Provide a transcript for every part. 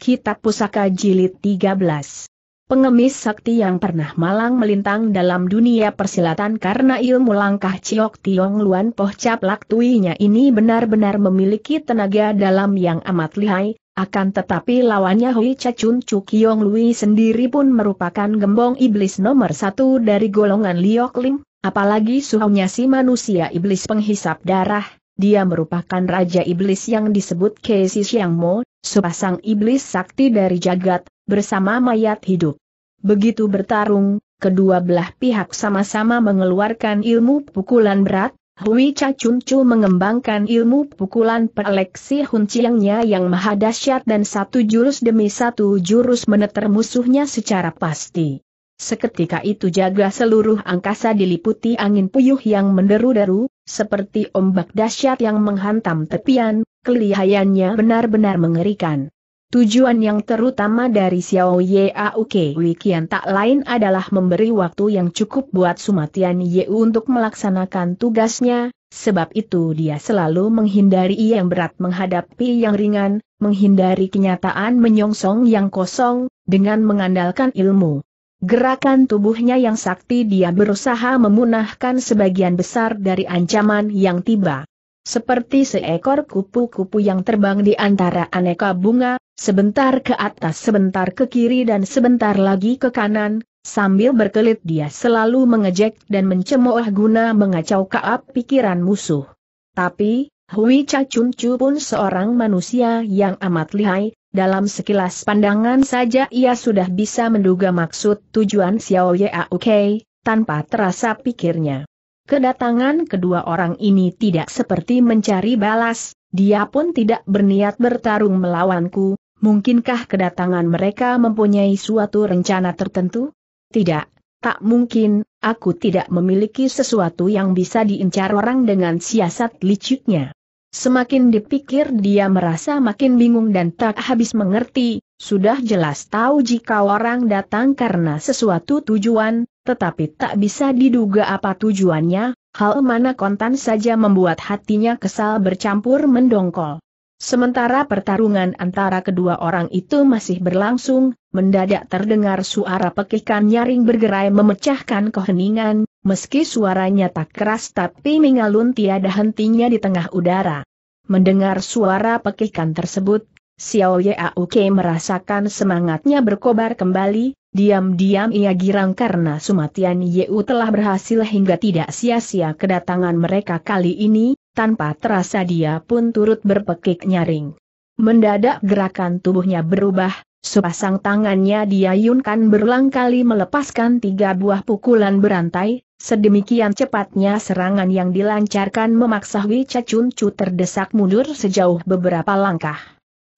Kitab Pusaka Jilid 13. Pengemis sakti yang pernah malang melintang dalam dunia persilatan karena ilmu langkah Ciok Tiong Luan Poh Cap Lak Tuinya ini benar-benar memiliki tenaga dalam yang amat lihai, akan tetapi lawannya Hui Cacun Chu Lui sendiri pun merupakan gembong iblis nomor satu dari golongan Liok Lim, apalagi suhunya si manusia iblis penghisap darah, dia merupakan raja iblis yang disebut Kesi Xiang Mo, sepasang iblis sakti dari jagat, bersama mayat hidup. Begitu bertarung, kedua belah pihak sama-sama mengeluarkan ilmu pukulan berat, Hui Cha Chun Chu mengembangkan ilmu pukulan peleksi Hun Chiangnya yang maha dahsyat dan satu jurus demi satu jurus meneter musuhnya secara pasti. Seketika itu jaga seluruh angkasa diliputi angin puyuh yang menderu-deru, seperti ombak dahsyat yang menghantam tepian, kelihayannya benar-benar mengerikan. Tujuan yang terutama dari Xiao Yau Kewi Kian tak lain adalah memberi waktu yang cukup buat Sumatian Ye untuk melaksanakan tugasnya, sebab itu dia selalu menghindari yang berat menghadapi yang ringan, menghindari kenyataan menyongsong yang kosong, dengan mengandalkan ilmu. Gerakan tubuhnya yang sakti dia berusaha memunahkan sebagian besar dari ancaman yang tiba seperti seekor kupu-kupu yang terbang di antara aneka bunga, sebentar ke atas sebentar ke kiri dan sebentar lagi ke kanan, sambil berkelit dia selalu mengejek dan mencemooh guna mengacau kaap pikiran musuh. Tapi, Hui Cha Chun Chu pun seorang manusia yang amat lihai, dalam sekilas pandangan saja ia sudah bisa menduga maksud tujuan Xiao Yauke, tanpa terasa pikirnya. Kedatangan kedua orang ini tidak seperti mencari balas, dia pun tidak berniat bertarung melawanku, mungkinkah kedatangan mereka mempunyai suatu rencana tertentu? Tidak, Tak mungkin, aku tidak memiliki sesuatu yang bisa diincar orang dengan siasat liciknya. Semakin dipikir dia merasa makin bingung dan tak habis mengerti, sudah jelas tahu jika orang datang karena sesuatu tujuan, tetapi tak bisa diduga apa tujuannya, hal mana kontan saja membuat hatinya kesal bercampur mendongkol. Sementara pertarungan antara kedua orang itu masih berlangsung, mendadak terdengar suara pekikan nyaring bergerai memecahkan keheningan, meski suaranya tak keras tapi mengalun tiada hentinya di tengah udara. Mendengar suara pekikan tersebut, Xiao Auk merasakan semangatnya berkobar kembali, Diam-diam ia girang karena Sumatian Yeu telah berhasil hingga tidak sia-sia kedatangan mereka kali ini, tanpa terasa dia pun turut berpekik nyaring. Mendadak gerakan tubuhnya berubah, sepasang tangannya diayunkan berulang kali melepaskan tiga buah pukulan berantai, sedemikian cepatnya serangan yang dilancarkan memaksa Wei Cacuncu terdesak mundur sejauh beberapa langkah.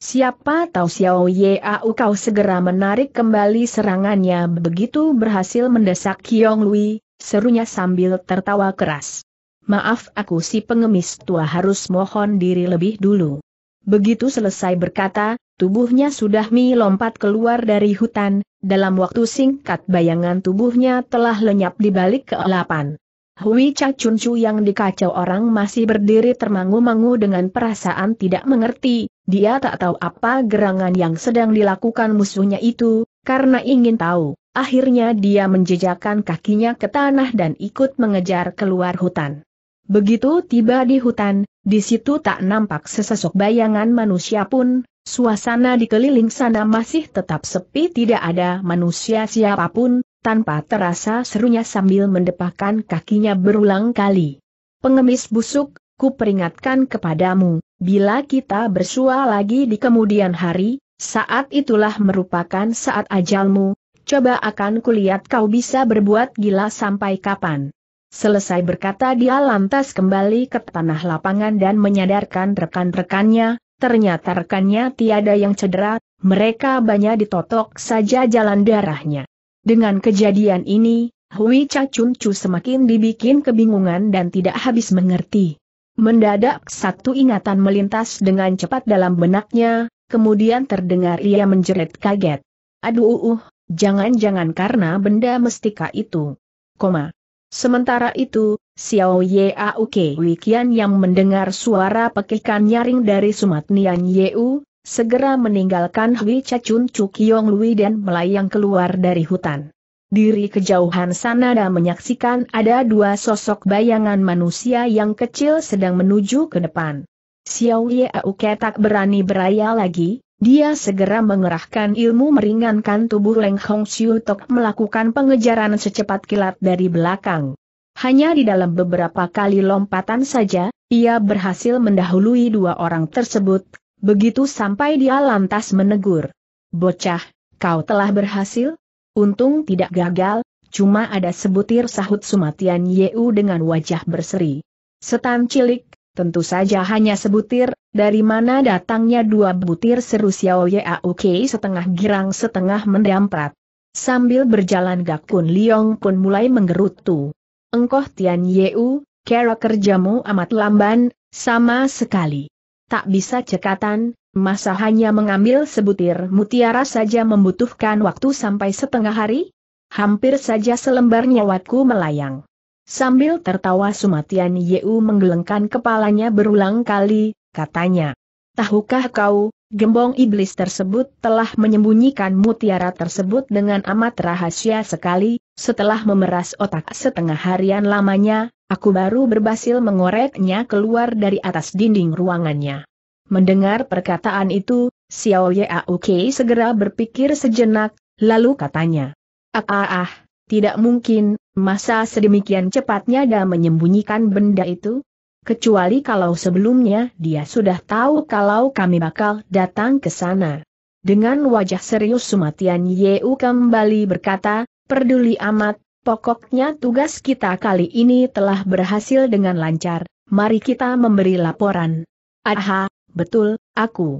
Siapa tahu Xiao Yao kau segera menarik kembali serangannya begitu berhasil mendesak Kiong Lui, serunya sambil tertawa keras. Maaf aku si pengemis tua harus mohon diri lebih dulu. Begitu selesai berkata, tubuhnya sudah melompat keluar dari hutan, dalam waktu singkat bayangan tubuhnya telah lenyap di balik keelapan. Hui Cha Chun Chu yang dikacau orang masih berdiri termangu-mangu dengan perasaan tidak mengerti, dia tak tahu apa gerangan yang sedang dilakukan musuhnya itu, karena ingin tahu. Akhirnya dia menjejakkan kakinya ke tanah dan ikut mengejar keluar hutan. Begitu tiba di hutan, di situ tak nampak sesosok bayangan manusia pun, suasana di keliling sana masih tetap sepi tidak ada manusia siapapun, tanpa terasa serunya sambil mendepahkan kakinya berulang kali. Pengemis busuk, ku peringatkan kepadamu, bila kita bersua lagi di kemudian hari, saat itulah merupakan saat ajalmu, coba akan kulihat kau bisa berbuat gila sampai kapan. Selesai berkata dia lantas kembali ke tanah lapangan dan menyadarkan rekan-rekannya, ternyata rekannya tiada yang cedera, mereka banyak ditotok saja jalan darahnya. Dengan kejadian ini, Hui Chun Chu semakin dibikin kebingungan dan tidak habis mengerti. Mendadak satu ingatan melintas dengan cepat dalam benaknya, kemudian terdengar ia menjerit kaget. Aduh uh, jangan-jangan karena benda mestika itu. Koma. Sementara itu, Xiao Ye Auke Wikian yang mendengar suara pekikan nyaring dari Sumat Nian Yeu, segera meninggalkan Hui Chachun Cukyong Lui dan melayang keluar dari hutan. Diri kejauhan sana dan menyaksikan ada dua sosok bayangan manusia yang kecil sedang menuju ke depan. Xiao Ye Auke tak berani beraya lagi, dia segera mengerahkan ilmu meringankan tubuh Leng Hong Xiu Tok melakukan pengejaran secepat kilat dari belakang. Hanya di dalam beberapa kali lompatan saja, ia berhasil mendahului dua orang tersebut, Begitu sampai dia lantas menegur. Bocah, kau telah berhasil? Untung tidak gagal, cuma ada sebutir sahut Sumatian Yeu dengan wajah berseri. Setan cilik, tentu saja hanya sebutir, dari mana datangnya dua butir seru Xiao Yauke setengah girang setengah mendamprat. Sambil berjalan gak Gakun Liong pun mulai menggerutu. engkau Tian Yeu, kera kerjamu amat lamban, sama sekali tak bisa cekatan, masa hanya mengambil sebutir mutiara saja membutuhkan waktu sampai setengah hari? Hampir saja selembar nyawaku melayang. Sambil tertawa Sumatian Yeu menggelengkan kepalanya berulang kali, katanya. Tahukah kau, gembong iblis tersebut telah menyembunyikan mutiara tersebut dengan amat rahasia sekali, setelah memeras otak setengah harian lamanya, Aku baru berhasil mengoreknya keluar dari atas dinding ruangannya. Mendengar perkataan itu, Xiao Kei segera berpikir sejenak, lalu katanya. Ah ah ah, tidak mungkin, masa sedemikian cepatnya dia menyembunyikan benda itu? Kecuali kalau sebelumnya dia sudah tahu kalau kami bakal datang ke sana. Dengan wajah serius Sumatian Yeu kembali berkata, peduli amat, Pokoknya tugas kita kali ini telah berhasil dengan lancar, mari kita memberi laporan. Aha, betul, aku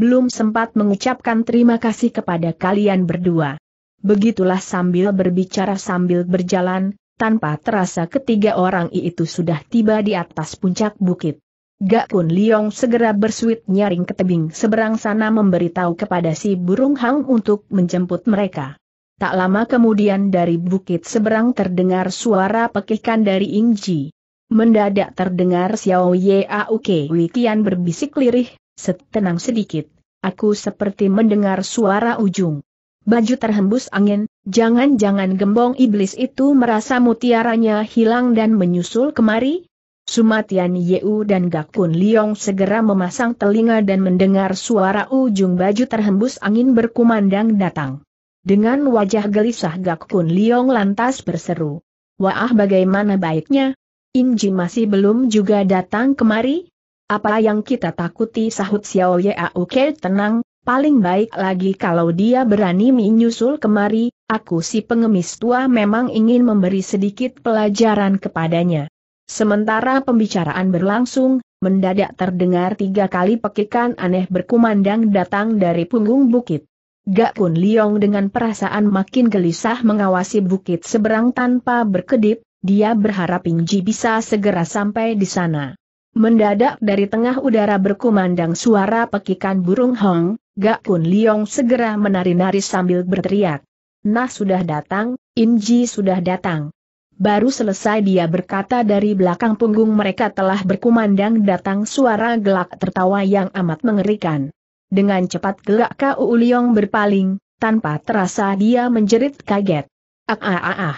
belum sempat mengucapkan terima kasih kepada kalian berdua. Begitulah sambil berbicara sambil berjalan, tanpa terasa ketiga orang itu sudah tiba di atas puncak bukit. Gak kun Liong segera bersuit nyaring ke tebing seberang sana memberitahu kepada si burung hang untuk menjemput mereka. Tak lama kemudian dari bukit seberang terdengar suara pekikan dari Ingji. Mendadak terdengar Xiao Ye Auke Wikian berbisik lirih, setenang sedikit, aku seperti mendengar suara ujung. Baju terhembus angin, jangan-jangan gembong iblis itu merasa mutiaranya hilang dan menyusul kemari? Sumatian Yeu dan Gakun Liong segera memasang telinga dan mendengar suara ujung baju terhembus angin berkumandang datang. Dengan wajah gelisah Gak Kun Liong lantas berseru. Wah bagaimana baiknya? Inji masih belum juga datang kemari? Apa yang kita takuti sahut Xiao Ye Ke tenang, paling baik lagi kalau dia berani menyusul kemari, aku si pengemis tua memang ingin memberi sedikit pelajaran kepadanya. Sementara pembicaraan berlangsung, mendadak terdengar tiga kali pekikan aneh berkumandang datang dari punggung bukit. Gak Kun Liong dengan perasaan makin gelisah mengawasi bukit seberang tanpa berkedip, dia berharap Inji bisa segera sampai di sana. Mendadak dari tengah udara berkumandang suara pekikan burung hong, Gak Kun Liong segera menari-nari sambil berteriak. Nah sudah datang, Inji sudah datang. Baru selesai dia berkata dari belakang punggung mereka telah berkumandang datang suara gelak tertawa yang amat mengerikan. Dengan cepat gerak Kau Uliong berpaling, tanpa terasa dia menjerit kaget. Ah ah ah ah.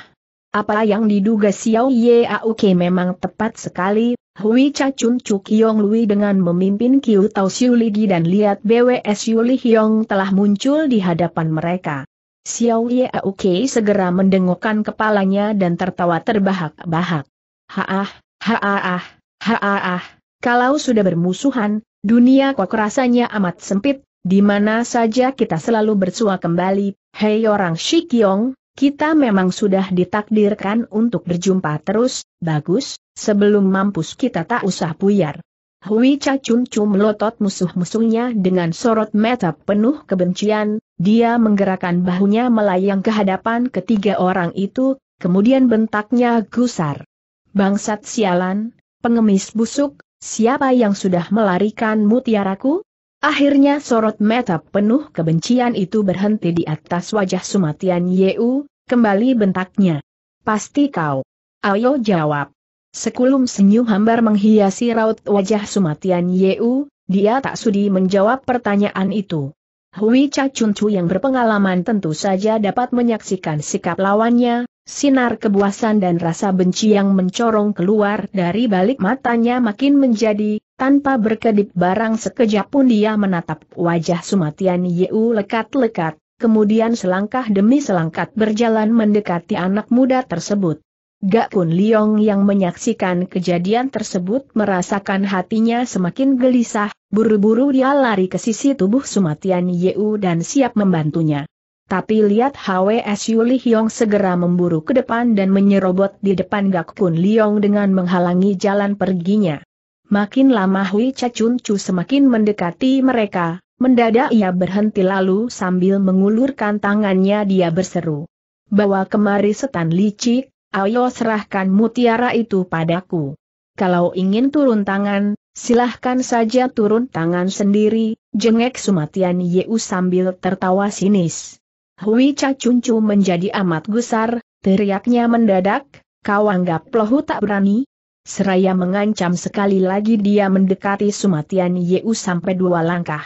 Apa yang diduga Xiao Ye Auke memang tepat sekali, Hui Cha Chun Chu Kiong Lui dengan memimpin Kiu Tau Siu Ligi dan lihat BWS Yuli Hiong telah muncul di hadapan mereka. Xiao Ye Auke segera mendengokkan kepalanya dan tertawa terbahak-bahak. Haah, haah, ah, haah, haah, kalau sudah bermusuhan, Dunia kok rasanya amat sempit, di mana saja kita selalu bersua kembali, hei orang Shikyong, kita memang sudah ditakdirkan untuk berjumpa terus, bagus, sebelum mampus kita tak usah puyar. Hui Cacuncu melotot musuh-musuhnya dengan sorot mata penuh kebencian, dia menggerakkan bahunya melayang ke hadapan ketiga orang itu, kemudian bentaknya gusar. Bangsat sialan, pengemis busuk, Siapa yang sudah melarikan mutiaraku? Akhirnya sorot mata penuh kebencian itu berhenti di atas wajah Sumatian Yeu, kembali bentaknya. Pasti kau. Ayo jawab. Sekulum senyum hambar menghiasi raut wajah Sumatian Yeu, dia tak sudi menjawab pertanyaan itu. Hui Cha Chun Chu yang berpengalaman tentu saja dapat menyaksikan sikap lawannya, Sinar kebuasan dan rasa benci yang mencorong keluar dari balik matanya makin menjadi, tanpa berkedip barang sekejap pun dia menatap wajah Sumatian Yeu lekat-lekat, kemudian selangkah demi selangkah berjalan mendekati anak muda tersebut. Gak Kun Liong yang menyaksikan kejadian tersebut merasakan hatinya semakin gelisah, buru-buru dia lari ke sisi tubuh Sumatian Yeu dan siap membantunya. Tapi lihat HWS Yuli Hyong segera memburu ke depan dan menyerobot di depan Gak Kun Liong dengan menghalangi jalan perginya. Makin lama Hui Cacuncu Chu semakin mendekati mereka, mendadak ia berhenti lalu sambil mengulurkan tangannya dia berseru. Bawa kemari setan licik, ayo serahkan mutiara itu padaku. Kalau ingin turun tangan, silahkan saja turun tangan sendiri, jengek Sumatian Yeu sambil tertawa sinis. Hui Cha Cuncu menjadi amat gusar, teriaknya mendadak, kau anggap lohu tak berani? Seraya mengancam sekali lagi dia mendekati Sumatian Yeu sampai dua langkah.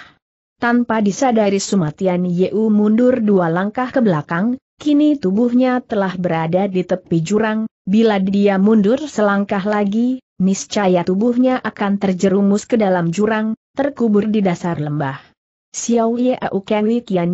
Tanpa disadari Sumatian Yeu mundur dua langkah ke belakang, kini tubuhnya telah berada di tepi jurang, bila dia mundur selangkah lagi, niscaya tubuhnya akan terjerumus ke dalam jurang, terkubur di dasar lembah. Xiao Yao Ken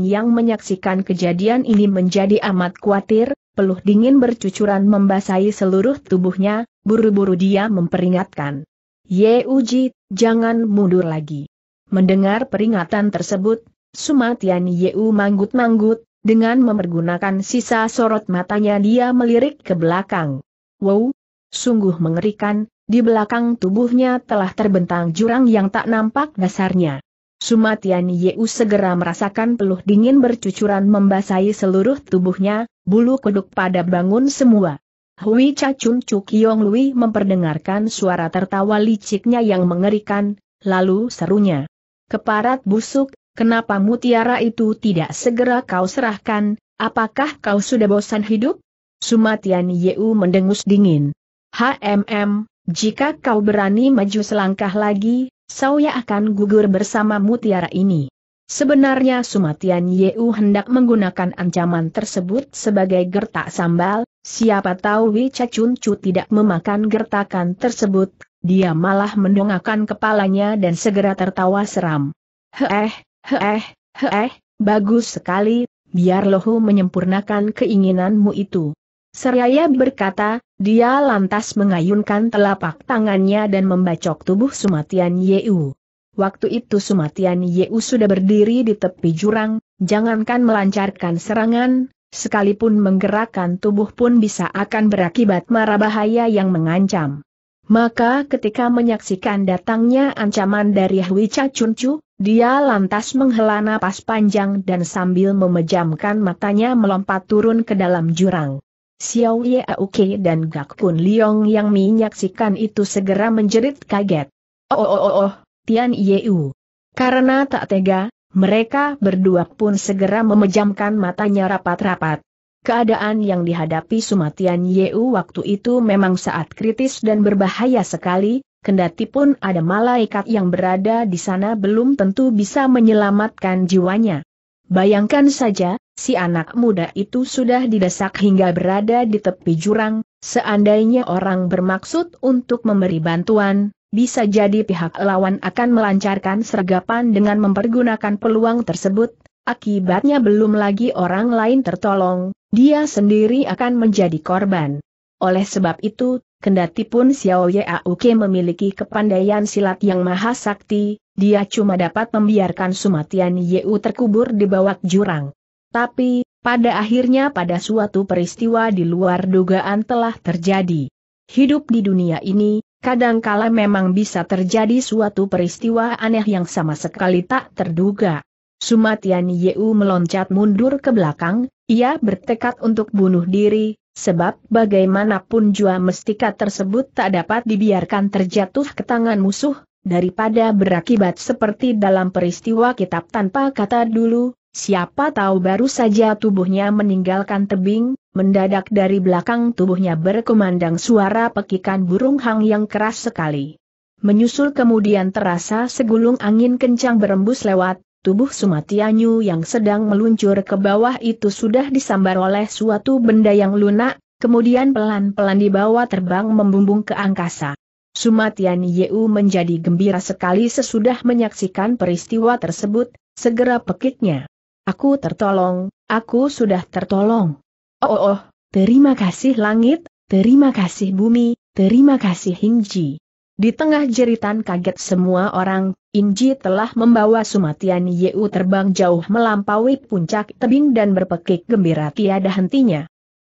yang menyaksikan kejadian ini menjadi amat khawatir, peluh dingin bercucuran membasahi seluruh tubuhnya, buru-buru dia memperingatkan. Ye Uji, jangan mundur lagi. Mendengar peringatan tersebut, Sumatian Yeu manggut-manggut, dengan mempergunakan sisa sorot matanya dia melirik ke belakang. Wow, sungguh mengerikan, di belakang tubuhnya telah terbentang jurang yang tak nampak dasarnya. Sumatian Yeu segera merasakan peluh dingin bercucuran membasahi seluruh tubuhnya, bulu kuduk pada bangun semua. Hui Cacun Cukyong Lui memperdengarkan suara tertawa liciknya yang mengerikan, lalu serunya. Keparat busuk, kenapa mutiara itu tidak segera kau serahkan, apakah kau sudah bosan hidup? Sumatian Yeu mendengus dingin. HMM, jika kau berani maju selangkah lagi, saya akan gugur bersama mutiara ini. Sebenarnya Sumatian Yeu hendak menggunakan ancaman tersebut sebagai gertak sambal, siapa tahu Wei Cacuncu tidak memakan gertakan tersebut, dia malah mendongakkan kepalanya dan segera tertawa seram. Heeh, heeh, heeh, bagus sekali, biar lohu menyempurnakan keinginanmu itu. Seraya berkata, dia lantas mengayunkan telapak tangannya dan membacok tubuh Sumatian Yeu. Waktu itu Sumatian Yeu sudah berdiri di tepi jurang, jangankan melancarkan serangan, sekalipun menggerakkan tubuh pun bisa akan berakibat mara bahaya yang mengancam. Maka ketika menyaksikan datangnya ancaman dari Hui Cha Chu, dia lantas menghela napas panjang dan sambil memejamkan matanya melompat turun ke dalam jurang. Xiao Auk dan Gak Kun Liong yang menyaksikan itu segera menjerit kaget. Oh oh oh oh, Tian Yeu. Karena tak tega, mereka berdua pun segera memejamkan matanya rapat-rapat. Keadaan yang dihadapi Sumatian Yeu waktu itu memang saat kritis dan berbahaya sekali, kendati pun ada malaikat yang berada di sana belum tentu bisa menyelamatkan jiwanya. Bayangkan saja, si anak muda itu sudah didesak hingga berada di tepi jurang, seandainya orang bermaksud untuk memberi bantuan, bisa jadi pihak lawan akan melancarkan sergapan dengan mempergunakan peluang tersebut, akibatnya belum lagi orang lain tertolong, dia sendiri akan menjadi korban. Oleh sebab itu, kendati pun Xiao Yauke memiliki kepandaian silat yang maha sakti, dia cuma dapat membiarkan Sumatian Yeu terkubur di bawah jurang. Tapi, pada akhirnya pada suatu peristiwa di luar dugaan telah terjadi. Hidup di dunia ini, kadangkala memang bisa terjadi suatu peristiwa aneh yang sama sekali tak terduga. Sumatian Yeu meloncat mundur ke belakang, ia bertekad untuk bunuh diri, sebab bagaimanapun jua mestika tersebut tak dapat dibiarkan terjatuh ke tangan musuh, daripada berakibat seperti dalam peristiwa kitab tanpa kata dulu, Siapa tahu baru saja tubuhnya meninggalkan tebing, mendadak dari belakang tubuhnya berkumandang suara pekikan burung hang yang keras sekali. Menyusul kemudian terasa segulung angin kencang berembus lewat, tubuh Sumatianyu yang sedang meluncur ke bawah itu sudah disambar oleh suatu benda yang lunak, kemudian pelan-pelan dibawa terbang membumbung ke angkasa. Sumatian Yeu menjadi gembira sekali sesudah menyaksikan peristiwa tersebut, segera pekiknya. Aku tertolong, aku sudah tertolong. Oh, oh, oh terima kasih langit, terima kasih bumi, terima kasih Inji. Di tengah jeritan kaget semua orang, Inji telah membawa Sumatian Yeu terbang jauh melampaui puncak tebing dan berpekik gembira tiada hentinya.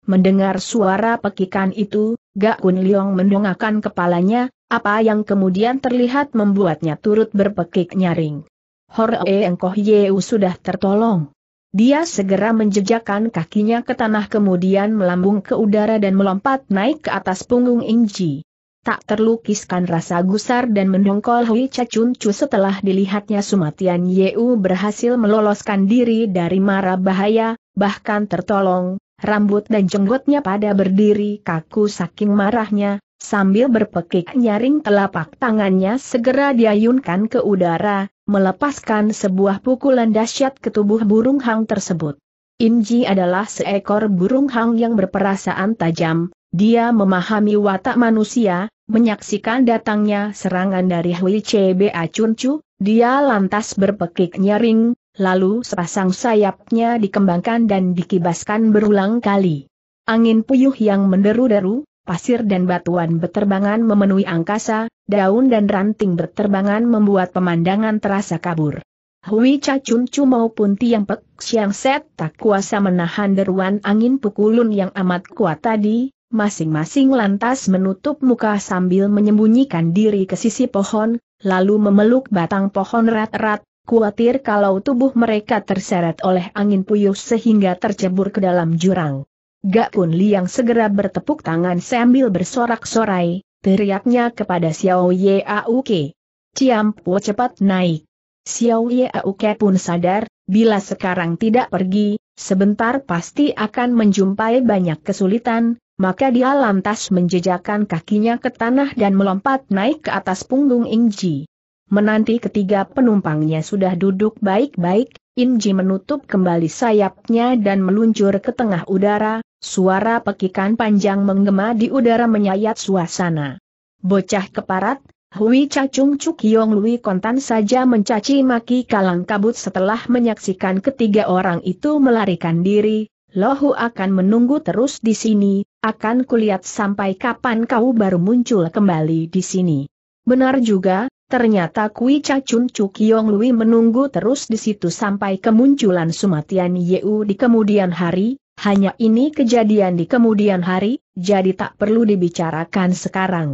Mendengar suara pekikan itu, Gak Kun Liong mendongakkan kepalanya, apa yang kemudian terlihat membuatnya turut berpekik nyaring. Hor e Engkoh Yeu sudah tertolong. Dia segera menjejakkan kakinya ke tanah kemudian melambung ke udara dan melompat naik ke atas punggung Inji. Tak terlukiskan rasa gusar dan mendongkol Hui Cacun Chu setelah dilihatnya Sumatian Yeu berhasil meloloskan diri dari mara bahaya, bahkan tertolong, rambut dan jenggotnya pada berdiri kaku saking marahnya, Sambil berpekik nyaring telapak tangannya segera diayunkan ke udara, melepaskan sebuah pukulan dahsyat ke tubuh burung hang tersebut. Inji adalah seekor burung hang yang berperasaan tajam, dia memahami watak manusia, menyaksikan datangnya serangan dari Hui Chebe Acuncu, dia lantas berpekik nyaring, lalu sepasang sayapnya dikembangkan dan dikibaskan berulang kali. Angin puyuh yang menderu-deru, pasir dan batuan berterbangan memenuhi angkasa, daun dan ranting berterbangan membuat pemandangan terasa kabur. Hui Cha Chun Chu maupun Tiang Pek Siang Set tak kuasa menahan deruan angin pukulun yang amat kuat tadi, masing-masing lantas menutup muka sambil menyembunyikan diri ke sisi pohon, lalu memeluk batang pohon rat-rat, khawatir kalau tubuh mereka terseret oleh angin puyuh sehingga tercebur ke dalam jurang. Gak Kun Liang segera bertepuk tangan sambil bersorak-sorai, teriaknya kepada Xiao Ye Auke. Ciam cepat naik. Xiao Ye Auke pun sadar, bila sekarang tidak pergi, sebentar pasti akan menjumpai banyak kesulitan, maka dia lantas menjejakan kakinya ke tanah dan melompat naik ke atas punggung Ingji. Menanti ketiga penumpangnya sudah duduk baik-baik, Inji menutup kembali sayapnya dan meluncur ke tengah udara, suara pekikan panjang menggema di udara menyayat suasana. Bocah keparat, Hui Cacung Cuk Yong Lui kontan saja mencaci maki kalang kabut setelah menyaksikan ketiga orang itu melarikan diri, Lohu akan menunggu terus di sini, akan kulihat sampai kapan kau baru muncul kembali di sini. Benar juga, Ternyata Kui Cacun Cukyong Lui menunggu terus di situ sampai kemunculan Sumatian Yeu di kemudian hari, hanya ini kejadian di kemudian hari, jadi tak perlu dibicarakan sekarang.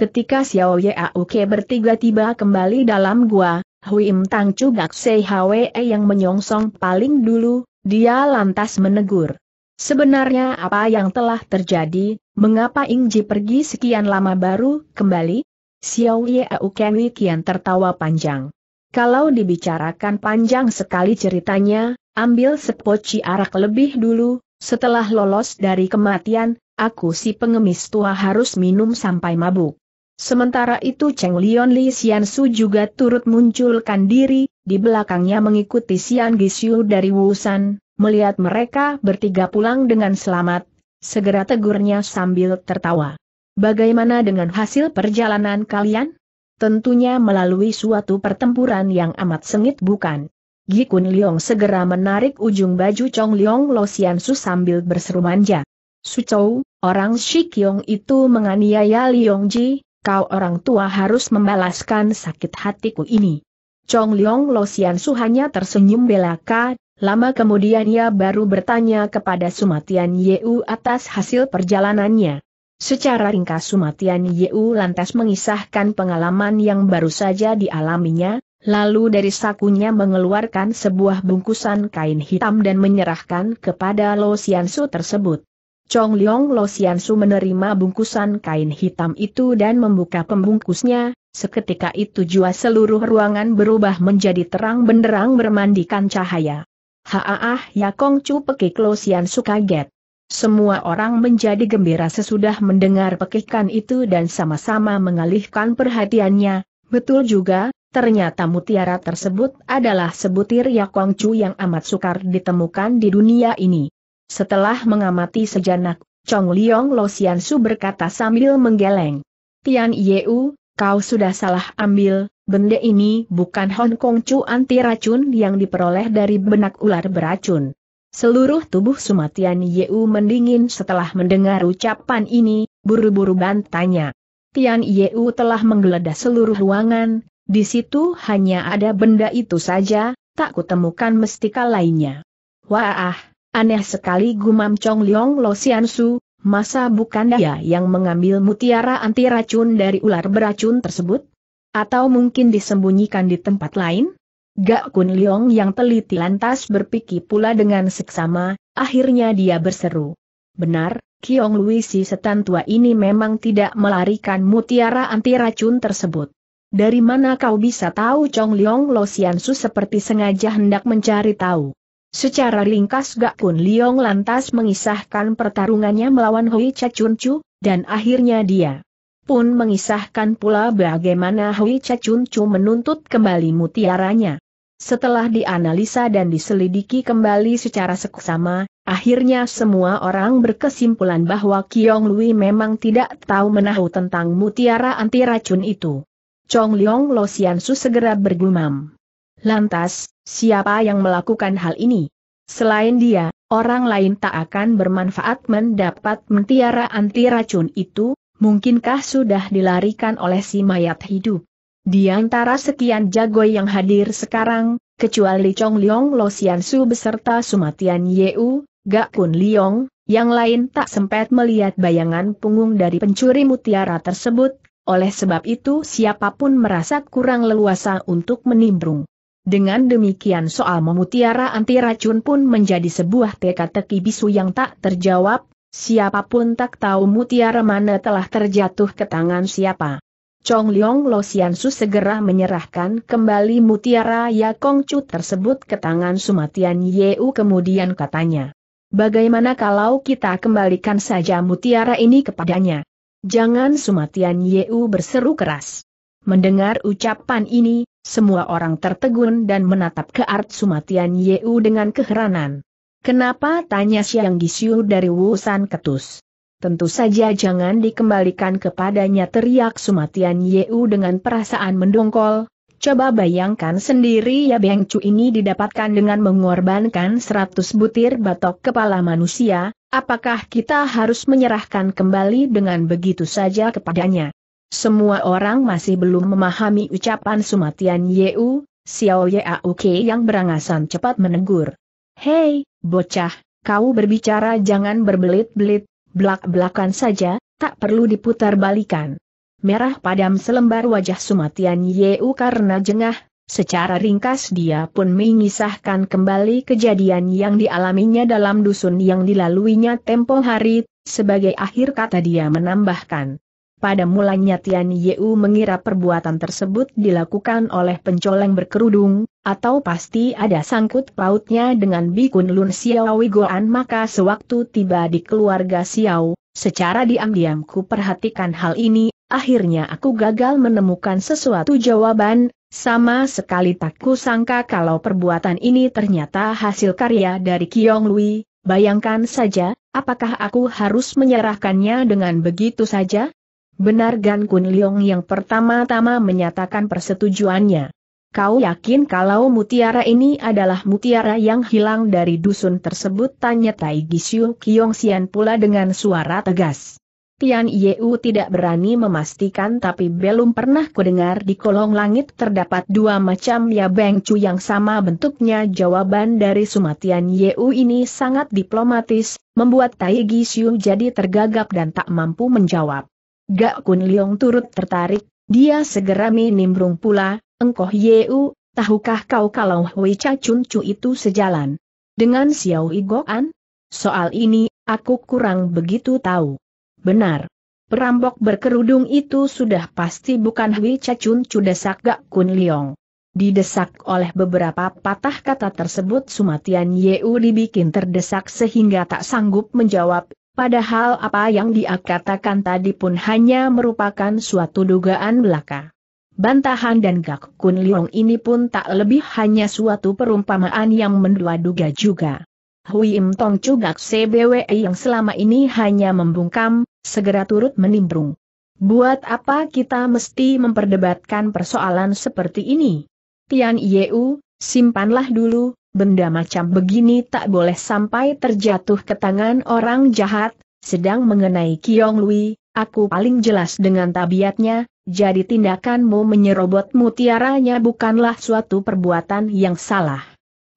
Ketika Xiao Ye Yeauke bertiga tiba kembali dalam gua, Huim Tang Cugak Sei Hwe e yang menyongsong paling dulu, dia lantas menegur. Sebenarnya apa yang telah terjadi, mengapa Ing Ji pergi sekian lama baru kembali? Xiao Yeu Kenwi kian tertawa panjang. Kalau dibicarakan panjang sekali ceritanya, ambil sepoci arak lebih dulu, setelah lolos dari kematian, aku si pengemis tua harus minum sampai mabuk. Sementara itu Cheng Lion Li Xiansu juga turut munculkan diri, di belakangnya mengikuti Xian Gisyu dari Wusan, melihat mereka bertiga pulang dengan selamat, segera tegurnya sambil tertawa. Bagaimana dengan hasil perjalanan kalian? Tentunya melalui suatu pertempuran yang amat sengit bukan? Gi Kun Leong segera menarik ujung baju Chong Leong Lo Sian Su sambil berseru manja. Su Chou, orang Shikyong itu menganiaya Leong Ji, kau orang tua harus membalaskan sakit hatiku ini. Chong Leong Lo Sian Su hanya tersenyum belaka, lama kemudian ia baru bertanya kepada Sumatian Yeu atas hasil perjalanannya. Secara ringkas Sumatian Yeu lantas mengisahkan pengalaman yang baru saja dialaminya, lalu dari sakunya mengeluarkan sebuah bungkusan kain hitam dan menyerahkan kepada Lo Xiansu tersebut. Chong Liong Lo Xiansu menerima bungkusan kain hitam itu dan membuka pembungkusnya, seketika itu jua seluruh ruangan berubah menjadi terang benderang bermandikan cahaya. Haah ya Chu pekik Lo Xiansu kaget. Semua orang menjadi gembira sesudah mendengar pekikan itu dan sama-sama mengalihkan perhatiannya, betul juga, ternyata mutiara tersebut adalah sebutir Yakong Chu yang amat sukar ditemukan di dunia ini. Setelah mengamati sejenak, Chong Liong Lo Sian Su berkata sambil menggeleng. Tian Yeu, kau sudah salah ambil, benda ini bukan Hong Kong Chu anti racun yang diperoleh dari benak ular beracun. Seluruh tubuh Sumatian Yeu mendingin setelah mendengar ucapan ini, buru-buru bantanya. Tian Yeu telah menggeledah seluruh ruangan, di situ hanya ada benda itu saja, tak kutemukan mestika lainnya. Wah, aneh sekali gumam Chong Liong Lo Su, masa bukan dia yang mengambil mutiara anti racun dari ular beracun tersebut? Atau mungkin disembunyikan di tempat lain? Gak Kun Leong yang teliti lantas berpikir pula dengan seksama, akhirnya dia berseru. Benar, Kiong Lui si setan tua ini memang tidak melarikan mutiara anti racun tersebut. Dari mana kau bisa tahu Chong Leong Lo Siansu seperti sengaja hendak mencari tahu? Secara ringkas Gak Kun Leong lantas mengisahkan pertarungannya melawan Hui Chun Chu, dan akhirnya dia pun mengisahkan pula bagaimana Hui Chun Chu menuntut kembali mutiaranya. Setelah dianalisa dan diselidiki kembali secara seksama, akhirnya semua orang berkesimpulan bahwa Kiong Lui memang tidak tahu menahu tentang mutiara anti racun itu. Chong Leong Lo Sian Su segera bergumam. Lantas, siapa yang melakukan hal ini? Selain dia, orang lain tak akan bermanfaat mendapat mutiara anti racun itu, mungkinkah sudah dilarikan oleh si mayat hidup? Di antara sekian jago yang hadir sekarang, kecuali Chong Liong Lo Sian Su beserta Sumatian Yeu, Gak Kun Liong, yang lain tak sempat melihat bayangan punggung dari pencuri mutiara tersebut, oleh sebab itu siapapun merasa kurang leluasa untuk menimbrung. Dengan demikian soal memutiara anti racun pun menjadi sebuah teka-teki bisu yang tak terjawab, siapapun tak tahu mutiara mana telah terjatuh ke tangan siapa. Chong Leong Lo Sian segera menyerahkan kembali mutiara Ya Kong Chu tersebut ke tangan Sumatian Yeu kemudian katanya. Bagaimana kalau kita kembalikan saja mutiara ini kepadanya? Jangan Sumatian Yeu berseru keras. Mendengar ucapan ini, semua orang tertegun dan menatap ke art Sumatian Yeu dengan keheranan. Kenapa tanya siang Gisiu dari Wusan Ketus? tentu saja jangan dikembalikan kepadanya teriak Sumatian Yeu dengan perasaan mendongkol. Coba bayangkan sendiri ya Beng Cu ini didapatkan dengan mengorbankan 100 butir batok kepala manusia, apakah kita harus menyerahkan kembali dengan begitu saja kepadanya? Semua orang masih belum memahami ucapan Sumatian Yeu, Xiao Yauke yang berangasan cepat menegur. Hei, bocah, kau berbicara jangan berbelit-belit, Belak-belakan saja, tak perlu diputar balikan. Merah padam selembar wajah Sumatian Yeu karena jengah, secara ringkas dia pun mengisahkan kembali kejadian yang dialaminya dalam dusun yang dilaluinya tempo hari, sebagai akhir kata dia menambahkan. Pada mulanya Tian Yeu mengira perbuatan tersebut dilakukan oleh pencoleng berkerudung, atau pasti ada sangkut pautnya dengan Bikun Lun Xiao Goan maka sewaktu tiba di keluarga Xiao, secara diam-diam ku perhatikan hal ini, akhirnya aku gagal menemukan sesuatu jawaban, sama sekali tak ku sangka kalau perbuatan ini ternyata hasil karya dari Kiong Lui, bayangkan saja, apakah aku harus menyerahkannya dengan begitu saja? Benar Gan Kun Leong yang pertama-tama menyatakan persetujuannya. Kau yakin kalau mutiara ini adalah mutiara yang hilang dari dusun tersebut? Tanya Tai Gisiu Kiong Sian pula dengan suara tegas. Tian Yeu tidak berani memastikan tapi belum pernah kudengar di kolong langit terdapat dua macam ya Beng Chu yang sama bentuknya jawaban dari Sumatian Yeu ini sangat diplomatis, membuat Tai Gisiu jadi tergagap dan tak mampu menjawab. Gak Kun Liong turut tertarik, dia segera menimbrung pula, engkoh Yeu, tahukah kau kalau Hui Cha Chun Chu itu sejalan? Dengan Xiao Igoan? Soal ini, aku kurang begitu tahu. Benar. Perampok berkerudung itu sudah pasti bukan Hui Cha Chun Chu desak Gak Kun Liong. Didesak oleh beberapa patah kata tersebut Sumatian Yeu dibikin terdesak sehingga tak sanggup menjawab, Padahal apa yang dia katakan tadi pun hanya merupakan suatu dugaan belaka. Bantahan dan Gak Kun Liong ini pun tak lebih hanya suatu perumpamaan yang mendua-duga juga. Hui Im Tong Cugak CBWE yang selama ini hanya membungkam, segera turut menimbrung. Buat apa kita mesti memperdebatkan persoalan seperti ini? Tian Yeu, simpanlah dulu, benda macam begini tak boleh sampai terjatuh ke tangan orang jahat, sedang mengenai Kiong Lui, aku paling jelas dengan tabiatnya, jadi tindakanmu menyerobot mutiaranya bukanlah suatu perbuatan yang salah.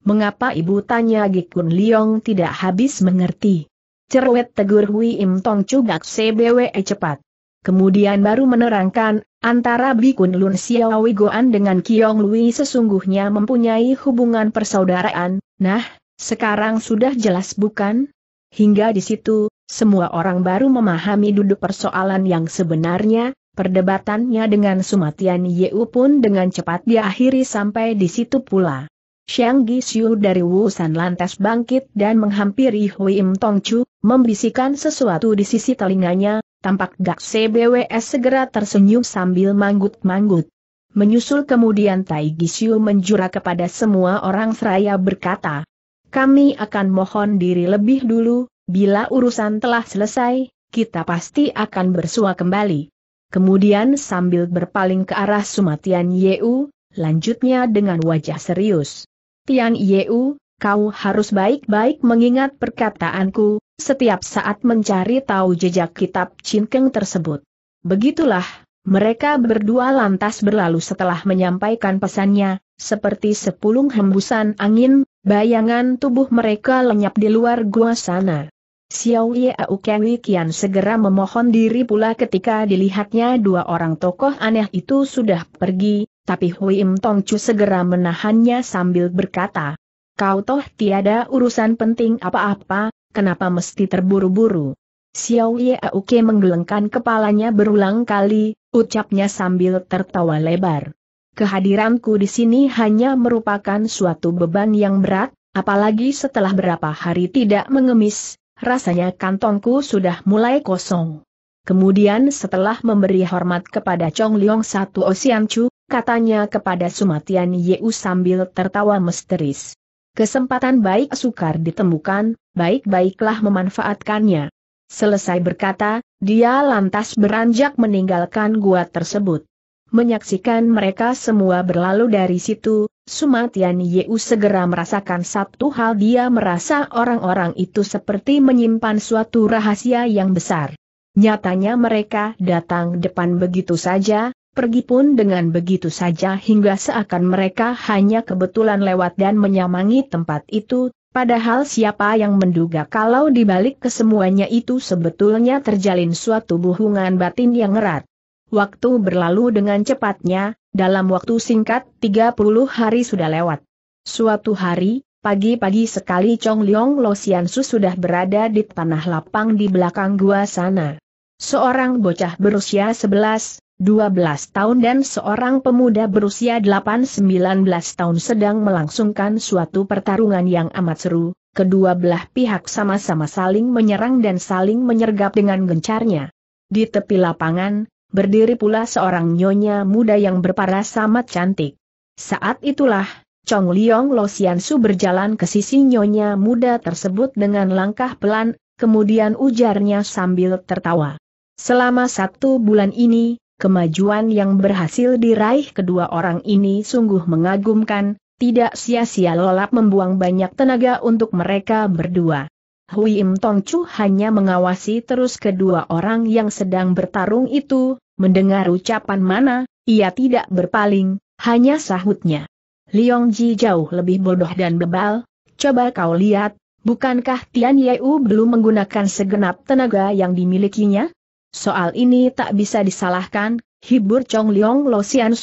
Mengapa ibu tanya Gikun Liong tidak habis mengerti? Cerwet tegur Hui Im Tong Cugak CBWE cepat. Kemudian baru menerangkan, Antara Bikun Lun Xiaowi Goan dengan Kiong Lui sesungguhnya mempunyai hubungan persaudaraan, nah, sekarang sudah jelas bukan? Hingga di situ, semua orang baru memahami duduk persoalan yang sebenarnya, perdebatannya dengan Sumatian Yeu pun dengan cepat diakhiri sampai di situ pula. Xiang Xiu dari Wusan lantas bangkit dan menghampiri Hui Im Chu, membisikkan sesuatu di sisi telinganya, Tampak Gak CBWS segera tersenyum sambil manggut-manggut. Menyusul kemudian Tai Gisiu menjura kepada semua orang seraya berkata, kami akan mohon diri lebih dulu, bila urusan telah selesai, kita pasti akan bersua kembali. Kemudian sambil berpaling ke arah Sumatian Yeu, lanjutnya dengan wajah serius. Tian Yeu, kau harus baik-baik mengingat perkataanku, setiap saat mencari tahu jejak kitab cinkeng tersebut. Begitulah, mereka berdua lantas berlalu setelah menyampaikan pesannya, seperti sepulung hembusan angin, bayangan tubuh mereka lenyap di luar gua sana. Xiao Au Kewi Kian segera memohon diri pula ketika dilihatnya dua orang tokoh aneh itu sudah pergi, tapi Hui Im Tong Chu segera menahannya sambil berkata, Kau toh tiada urusan penting apa-apa, kenapa mesti terburu-buru? Xiao Yauke menggelengkan kepalanya berulang kali, ucapnya sambil tertawa lebar. Kehadiranku di sini hanya merupakan suatu beban yang berat, apalagi setelah berapa hari tidak mengemis, rasanya kantongku sudah mulai kosong. Kemudian setelah memberi hormat kepada Chong Liong Satu Osian Chu, katanya kepada Sumatian Yeu sambil tertawa misterius. Kesempatan baik sukar ditemukan, baik-baiklah memanfaatkannya. Selesai berkata, dia lantas beranjak meninggalkan gua tersebut. Menyaksikan mereka semua berlalu dari situ, Sumatian Yeu segera merasakan satu hal dia merasa orang-orang itu seperti menyimpan suatu rahasia yang besar. Nyatanya mereka datang depan begitu saja, pergi pun dengan begitu saja hingga seakan mereka hanya kebetulan lewat dan menyamangi tempat itu, padahal siapa yang menduga kalau di balik kesemuanya itu sebetulnya terjalin suatu hubungan batin yang erat. Waktu berlalu dengan cepatnya, dalam waktu singkat 30 hari sudah lewat. Suatu hari, pagi-pagi sekali Chong Liong Su sudah berada di tanah lapang di belakang gua sana. Seorang bocah berusia 11, 12 tahun dan seorang pemuda berusia 8-19 tahun sedang melangsungkan suatu pertarungan yang amat seru, kedua belah pihak sama-sama saling menyerang dan saling menyergap dengan gencarnya. Di tepi lapangan, berdiri pula seorang nyonya muda yang berparas amat cantik. Saat itulah, Chong Liong Lo Su berjalan ke sisi nyonya muda tersebut dengan langkah pelan, kemudian ujarnya sambil tertawa. Selama satu bulan ini, Kemajuan yang berhasil diraih kedua orang ini sungguh mengagumkan, tidak sia-sia lolap membuang banyak tenaga untuk mereka berdua. Hui Im Tong Chu hanya mengawasi terus kedua orang yang sedang bertarung itu, mendengar ucapan mana, ia tidak berpaling, hanya sahutnya. Liong Ji jauh lebih bodoh dan bebal, coba kau lihat, bukankah Tian Yeu belum menggunakan segenap tenaga yang dimilikinya? Soal ini tak bisa disalahkan, hibur Chong Liong Lo Sian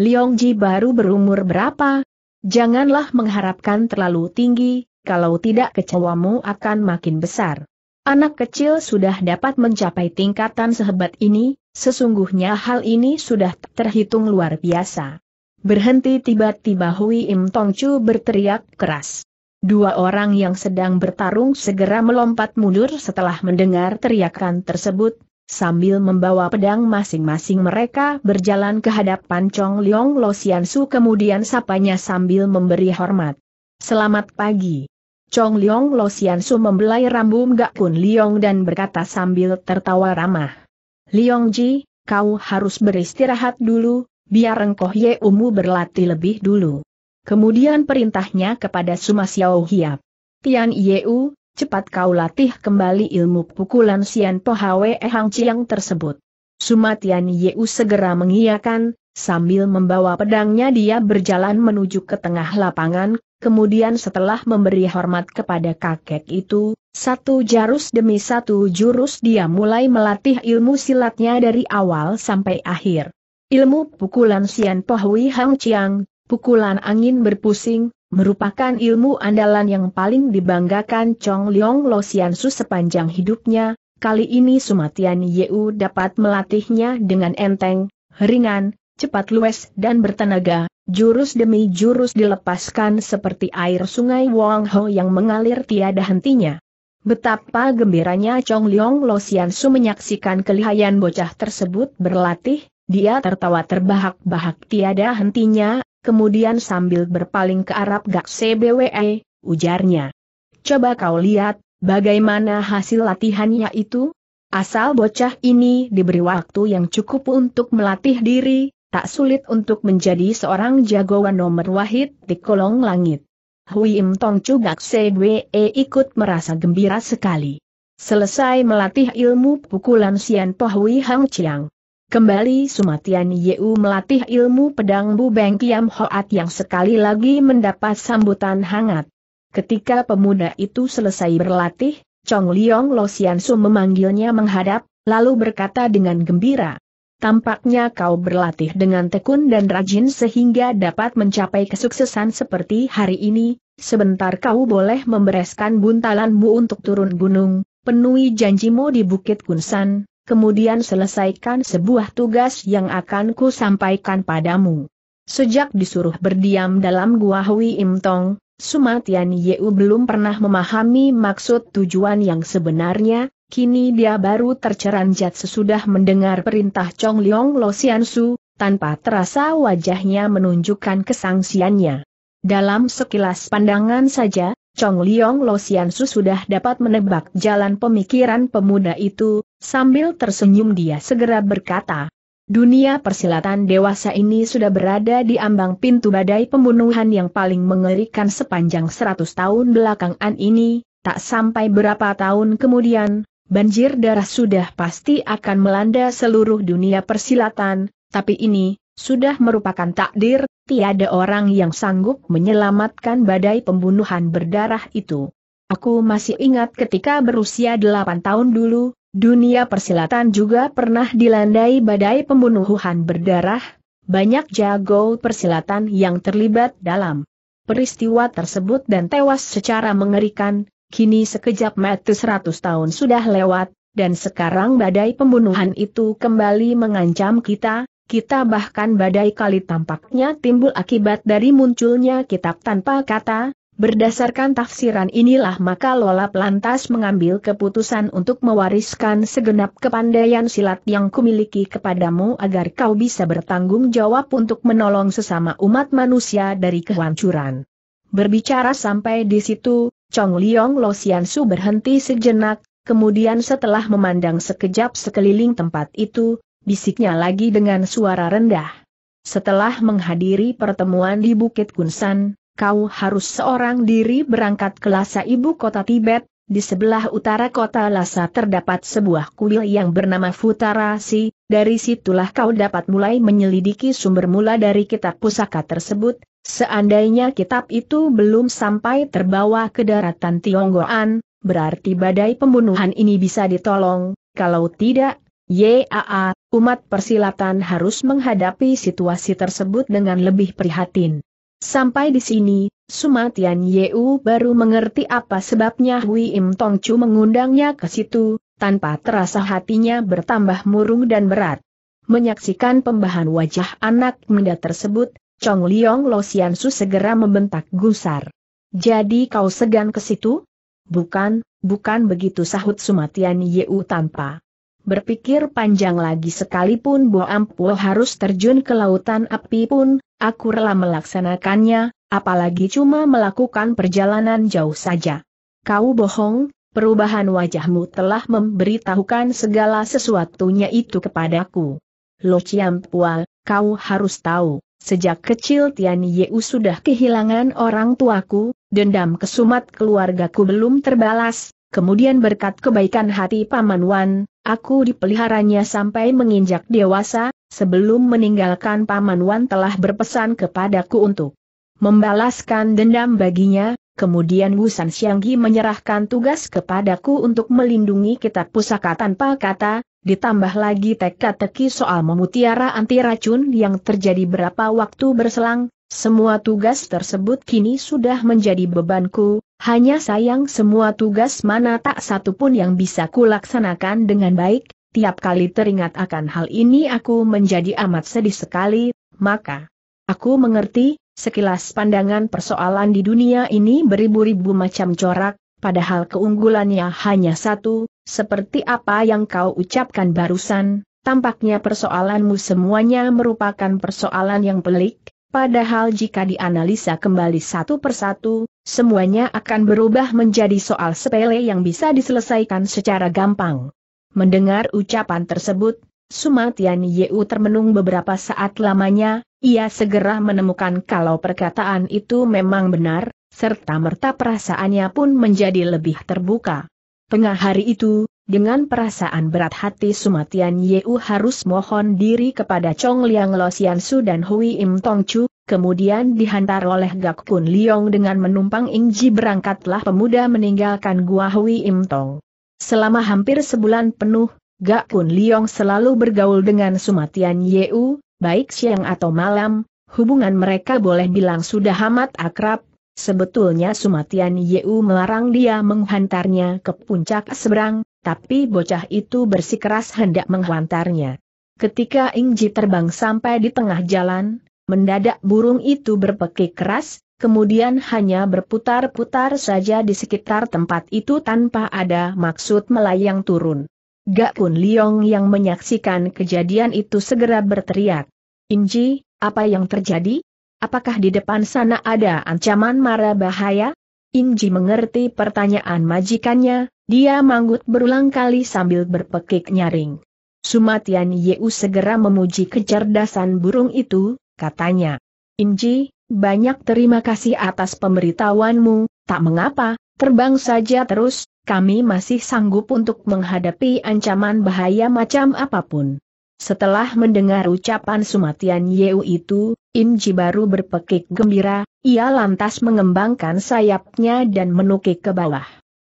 Liong Ji baru berumur berapa? Janganlah mengharapkan terlalu tinggi, kalau tidak kecewamu akan makin besar. Anak kecil sudah dapat mencapai tingkatan sehebat ini, sesungguhnya hal ini sudah terhitung luar biasa. Berhenti tiba-tiba Hui Im Tong Chu berteriak keras. Dua orang yang sedang bertarung segera melompat mundur setelah mendengar teriakan tersebut, Sambil membawa pedang masing-masing mereka berjalan ke hadapan Chong Leong Lo Sian Su kemudian sapanya sambil memberi hormat. Selamat pagi. Chong Leong Lo Sian Su membelai rambu Gak Kun Leong dan berkata sambil tertawa ramah. Leong Ji, kau harus beristirahat dulu, biar engkoh Ye Umu berlatih lebih dulu. Kemudian perintahnya kepada Suma Xiao Hiap. Tian Yeu, cepat kau latih kembali ilmu pukulan Sian Pohawe Hang Chiang tersebut. Sumatian Yeu segera mengiyakan, sambil membawa pedangnya dia berjalan menuju ke tengah lapangan, kemudian setelah memberi hormat kepada kakek itu, satu jarus demi satu jurus dia mulai melatih ilmu silatnya dari awal sampai akhir. Ilmu pukulan Sian Pohui Hang Chiang, pukulan angin berpusing, merupakan ilmu andalan yang paling dibanggakan Chong Leong Lo Xiansu sepanjang hidupnya, kali ini Sumatian Yeu dapat melatihnya dengan enteng, ringan, cepat lues dan bertenaga, jurus demi jurus dilepaskan seperti air sungai Wang Ho yang mengalir tiada hentinya. Betapa gembiranya Chong Leong Lo Xiansu menyaksikan kelihayan bocah tersebut berlatih, dia tertawa terbahak-bahak tiada hentinya, kemudian sambil berpaling ke Arab Gak CBWE, ujarnya. Coba kau lihat, bagaimana hasil latihannya itu? Asal bocah ini diberi waktu yang cukup untuk melatih diri, tak sulit untuk menjadi seorang jagoan nomor wahid di kolong langit. Hui Im Tong Gak Sebwe ikut merasa gembira sekali. Selesai melatih ilmu pukulan Sian Pohui Hang Chiang, Kembali Sumatian Yeu melatih ilmu pedang Beng Kiam Hoat yang sekali lagi mendapat sambutan hangat. Ketika pemuda itu selesai berlatih, Chong Liong Lo Sian Su memanggilnya menghadap, lalu berkata dengan gembira. Tampaknya kau berlatih dengan tekun dan rajin sehingga dapat mencapai kesuksesan seperti hari ini, sebentar kau boleh membereskan buntalanmu untuk turun gunung, penuhi janjimu di Bukit Kunsan, kemudian selesaikan sebuah tugas yang akan ku sampaikan padamu. Sejak disuruh berdiam dalam gua Hui Im Tong, Sumatian Yeu belum pernah memahami maksud tujuan yang sebenarnya, kini dia baru terceranjat sesudah mendengar perintah Chong Leong Lo Sian Su, tanpa terasa wajahnya menunjukkan kesangsiannya. Dalam sekilas pandangan saja, Chong Leong Lo Sian Su sudah dapat menebak jalan pemikiran pemuda itu, Sambil tersenyum dia segera berkata, Dunia persilatan dewasa ini sudah berada di ambang pintu badai pembunuhan yang paling mengerikan sepanjang 100 tahun belakangan ini, tak sampai berapa tahun kemudian, banjir darah sudah pasti akan melanda seluruh dunia persilatan, tapi ini, sudah merupakan takdir, tiada orang yang sanggup menyelamatkan badai pembunuhan berdarah itu. Aku masih ingat ketika berusia delapan tahun dulu, Dunia persilatan juga pernah dilandai badai pembunuhan berdarah, banyak jago persilatan yang terlibat dalam peristiwa tersebut dan tewas secara mengerikan, kini sekejap mati 100 tahun sudah lewat, dan sekarang badai pembunuhan itu kembali mengancam kita, kita bahkan badai kali tampaknya timbul akibat dari munculnya kitab tanpa kata, Berdasarkan tafsiran inilah maka Lolap lantas mengambil keputusan untuk mewariskan segenap kepandaian silat yang kumiliki kepadamu agar kau bisa bertanggung jawab untuk menolong sesama umat manusia dari kehancuran. Berbicara sampai di situ, Chong Liong Lo Su berhenti sejenak, kemudian setelah memandang sekejap sekeliling tempat itu, bisiknya lagi dengan suara rendah. Setelah menghadiri pertemuan di Bukit Kunsan, kau harus seorang diri berangkat ke Lhasa ibu kota Tibet, di sebelah utara kota Lhasa terdapat sebuah kuil yang bernama Futarasi, dari situlah kau dapat mulai menyelidiki sumber mula dari kitab pusaka tersebut, seandainya kitab itu belum sampai terbawa ke daratan Tionggoan, berarti badai pembunuhan ini bisa ditolong, kalau tidak, YAA, umat persilatan harus menghadapi situasi tersebut dengan lebih prihatin. Sampai di sini, Sumatian Yeu baru mengerti apa sebabnya Hui Im Tong Chu mengundangnya ke situ, tanpa terasa hatinya bertambah murung dan berat. Menyaksikan pembahan wajah anak muda tersebut, Chong Liong Lo Sian Su segera membentak gusar. Jadi kau segan ke situ? Bukan, bukan begitu sahut Sumatian Yeu tanpa Berpikir panjang lagi sekalipun Bo Ampuo harus terjun ke lautan api pun, aku rela melaksanakannya, apalagi cuma melakukan perjalanan jauh saja. Kau bohong, perubahan wajahmu telah memberitahukan segala sesuatunya itu kepadaku. Lo Chiam Pual, kau harus tahu, sejak kecil Tian Yeu sudah kehilangan orang tuaku, dendam kesumat keluargaku belum terbalas, kemudian berkat kebaikan hati Paman Wan, Aku dipeliharanya sampai menginjak dewasa, sebelum meninggalkan Paman Wan telah berpesan kepadaku untuk membalaskan dendam baginya, kemudian Wusan Xianggi menyerahkan tugas kepadaku untuk melindungi kitab pusaka tanpa kata, ditambah lagi teka-teki soal memutiara anti racun yang terjadi berapa waktu berselang, semua tugas tersebut kini sudah menjadi bebanku, hanya sayang semua tugas mana tak satu pun yang bisa kulaksanakan dengan baik, tiap kali teringat akan hal ini aku menjadi amat sedih sekali, maka aku mengerti, sekilas pandangan persoalan di dunia ini beribu-ribu macam corak, padahal keunggulannya hanya satu, seperti apa yang kau ucapkan barusan, tampaknya persoalanmu semuanya merupakan persoalan yang pelik, padahal jika dianalisa kembali satu persatu, Semuanya akan berubah menjadi soal sepele yang bisa diselesaikan secara gampang. Mendengar ucapan tersebut, Sumatian Yeu termenung beberapa saat lamanya, ia segera menemukan kalau perkataan itu memang benar, serta merta perasaannya pun menjadi lebih terbuka. Tengah hari itu, dengan perasaan berat hati Sumatian Yeu harus mohon diri kepada Chong Liang Lo Sian dan Hui Im Tong Chu, Kemudian dihantar oleh Gak Kun Liong dengan menumpang Ingji berangkatlah pemuda meninggalkan Gua Hui Im Tong. Selama hampir sebulan penuh, Gak Kun Liong selalu bergaul dengan Sumatian Yeu, baik siang atau malam, hubungan mereka boleh bilang sudah amat akrab, Sebetulnya Sumatian Yeu melarang dia menghantarnya ke puncak seberang, tapi bocah itu bersikeras hendak menghantarnya. Ketika Ingji terbang sampai di tengah jalan, Mendadak burung itu berpekik keras, kemudian hanya berputar-putar saja di sekitar tempat itu tanpa ada maksud melayang turun. Gak Kun Liong yang menyaksikan kejadian itu segera berteriak. Inji, apa yang terjadi? Apakah di depan sana ada ancaman mara bahaya? Inji mengerti pertanyaan majikannya, dia manggut berulang kali sambil berpekik nyaring. Sumatian Yeu segera memuji kecerdasan burung itu, katanya. Inji, banyak terima kasih atas pemberitahuanmu, tak mengapa, terbang saja terus, kami masih sanggup untuk menghadapi ancaman bahaya macam apapun. Setelah mendengar ucapan Sumatian Yeu itu, Inji baru berpekik gembira, ia lantas mengembangkan sayapnya dan menukik ke bawah.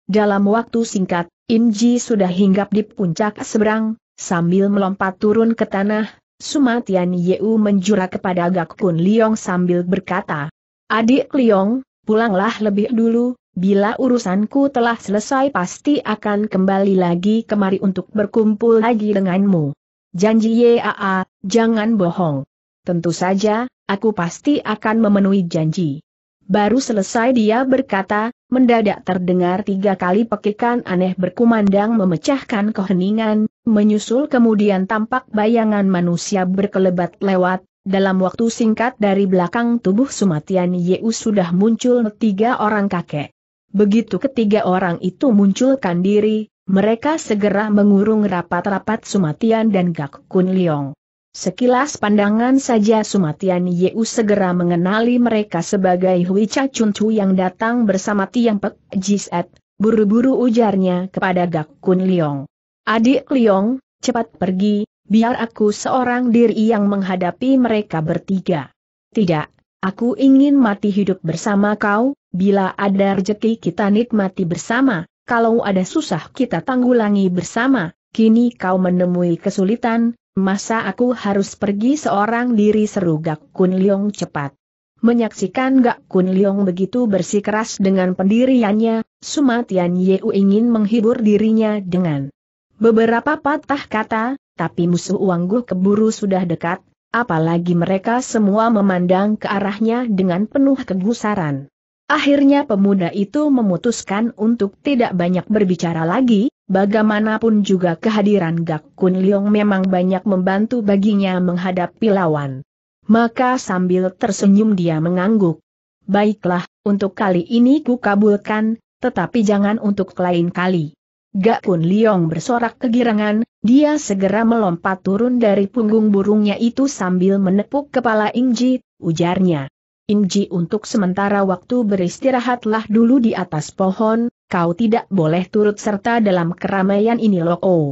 Dalam waktu singkat, Inji sudah hinggap di puncak seberang, sambil melompat turun ke tanah, Sumatian Yeu menjura kepada Gak Kun Liong sambil berkata, Adik Liong, pulanglah lebih dulu, bila urusanku telah selesai pasti akan kembali lagi kemari untuk berkumpul lagi denganmu. Janji Yaa, jangan bohong. Tentu saja, aku pasti akan memenuhi janji. Baru selesai dia berkata, mendadak terdengar tiga kali pekikan aneh berkumandang memecahkan keheningan, menyusul kemudian tampak bayangan manusia berkelebat lewat, dalam waktu singkat dari belakang tubuh Sumatian Yeu sudah muncul tiga orang kakek. Begitu ketiga orang itu munculkan diri, mereka segera mengurung rapat-rapat Sumatian dan Gak Kun Liong. Sekilas pandangan saja Sumatian Yeu segera mengenali mereka sebagai Hui Cha Chun Chu yang datang bersama Tiang Pek Jiset, buru-buru ujarnya kepada Gak Kun Liong. Adik Liong, cepat pergi, biar aku seorang diri yang menghadapi mereka bertiga. Tidak, aku ingin mati hidup bersama kau, bila ada rejeki kita nikmati bersama, kalau ada susah kita tanggulangi bersama, kini kau menemui kesulitan, Masa aku harus pergi seorang diri seru Gak Kun Leong cepat. Menyaksikan Gak Kun Leong begitu bersikeras dengan pendiriannya, Sumatian Yeu ingin menghibur dirinya dengan beberapa patah kata, tapi musuh Gu keburu sudah dekat, apalagi mereka semua memandang ke arahnya dengan penuh kegusaran. Akhirnya pemuda itu memutuskan untuk tidak banyak berbicara lagi, Bagaimanapun juga kehadiran Gak Kun Leong memang banyak membantu baginya menghadapi lawan. Maka sambil tersenyum dia mengangguk. Baiklah, untuk kali ini ku kabulkan, tetapi jangan untuk lain kali. Gak Kun Leong bersorak kegirangan, dia segera melompat turun dari punggung burungnya itu sambil menepuk kepala Inji, ujarnya. Inji untuk sementara waktu beristirahatlah dulu di atas pohon, kau tidak boleh turut serta dalam keramaian ini loh. Oh.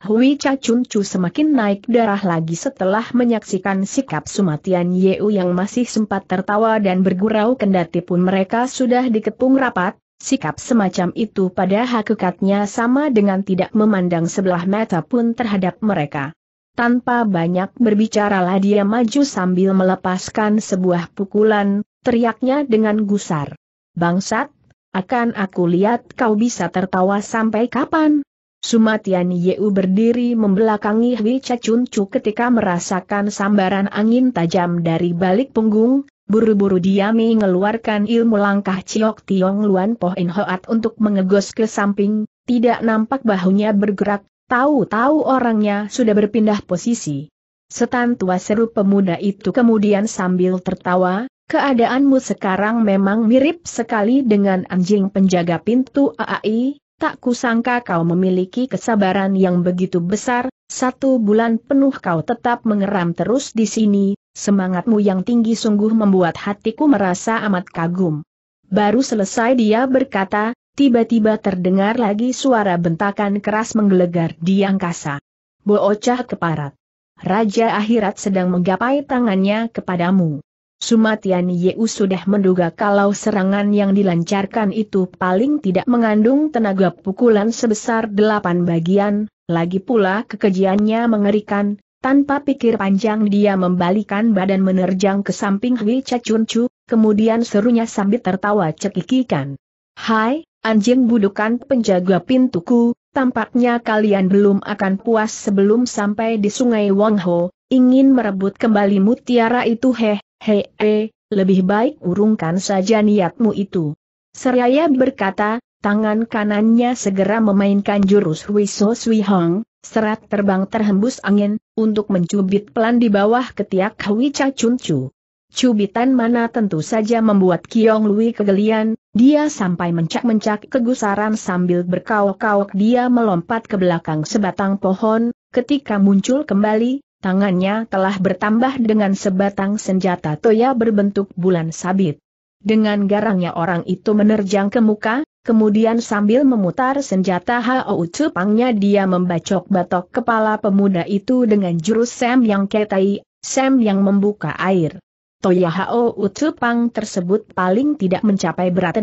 Hui Cha Chun Chu semakin naik darah lagi setelah menyaksikan sikap Sumatian Yeu yang masih sempat tertawa dan bergurau kendati pun mereka sudah diketung rapat, sikap semacam itu pada hakikatnya sama dengan tidak memandang sebelah mata pun terhadap mereka. Tanpa banyak berbicara lah dia maju sambil melepaskan sebuah pukulan, teriaknya dengan gusar. Bangsat, akan aku lihat kau bisa tertawa sampai kapan? Sumatian Yeu berdiri membelakangi Hwi Cacuncu ketika merasakan sambaran angin tajam dari balik punggung, buru-buru dia mengeluarkan ilmu langkah Ciok Tiong Luan Pohin Hoat untuk mengegos ke samping, tidak nampak bahunya bergerak, tahu-tahu orangnya sudah berpindah posisi. Setan tua seru pemuda itu kemudian sambil tertawa, Keadaanmu sekarang memang mirip sekali dengan anjing penjaga pintu AAI, tak kusangka kau memiliki kesabaran yang begitu besar, satu bulan penuh kau tetap mengeram terus di sini, semangatmu yang tinggi sungguh membuat hatiku merasa amat kagum. Baru selesai dia berkata, tiba-tiba terdengar lagi suara bentakan keras menggelegar di angkasa. Boocah keparat. Raja akhirat sedang menggapai tangannya kepadamu. Sumatian Yeu sudah menduga kalau serangan yang dilancarkan itu paling tidak mengandung tenaga pukulan sebesar delapan bagian, lagi pula kekejiannya mengerikan, tanpa pikir panjang dia membalikan badan menerjang ke samping Hui Cacuncu. kemudian serunya sambil tertawa cekikikan. Hai, anjing budukan penjaga pintuku, tampaknya kalian belum akan puas sebelum sampai di sungai Wangho, ingin merebut kembali mutiara itu heh, Hei, he, eh, lebih baik urungkan saja niatmu itu. Seraya berkata, tangan kanannya segera memainkan jurus Wiso Sui Hong, serat terbang terhembus angin, untuk mencubit pelan di bawah ketiak Hui Cha Chun Chu. Cubitan mana tentu saja membuat Kiong Lui kegelian, dia sampai mencak-mencak kegusaran sambil berkauk kauk dia melompat ke belakang sebatang pohon, ketika muncul kembali, Tangannya telah bertambah dengan sebatang senjata toya berbentuk bulan sabit. Dengan garangnya orang itu menerjang ke muka, kemudian sambil memutar senjata Hao Cupangnya dia membacok batok kepala pemuda itu dengan jurus Sam yang ketai, Sam yang membuka air. Toya Hao Cupang tersebut paling tidak mencapai berat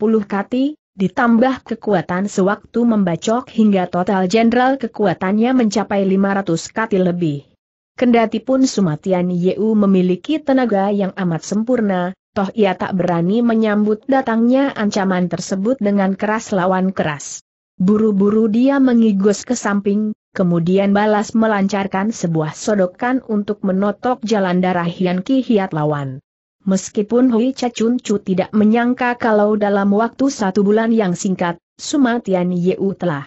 puluh kati, Ditambah kekuatan sewaktu membacok hingga total jenderal kekuatannya mencapai 500 kati lebih. Kendati pun Sumatian Yeu memiliki tenaga yang amat sempurna, toh ia tak berani menyambut datangnya ancaman tersebut dengan keras lawan keras. Buru-buru dia mengigus ke samping, kemudian balas melancarkan sebuah sodokan untuk menotok jalan darah Hian Ki Hiat lawan. Meskipun Hui Chachun Chu tidak menyangka kalau dalam waktu satu bulan yang singkat, Sumatian Yeu telah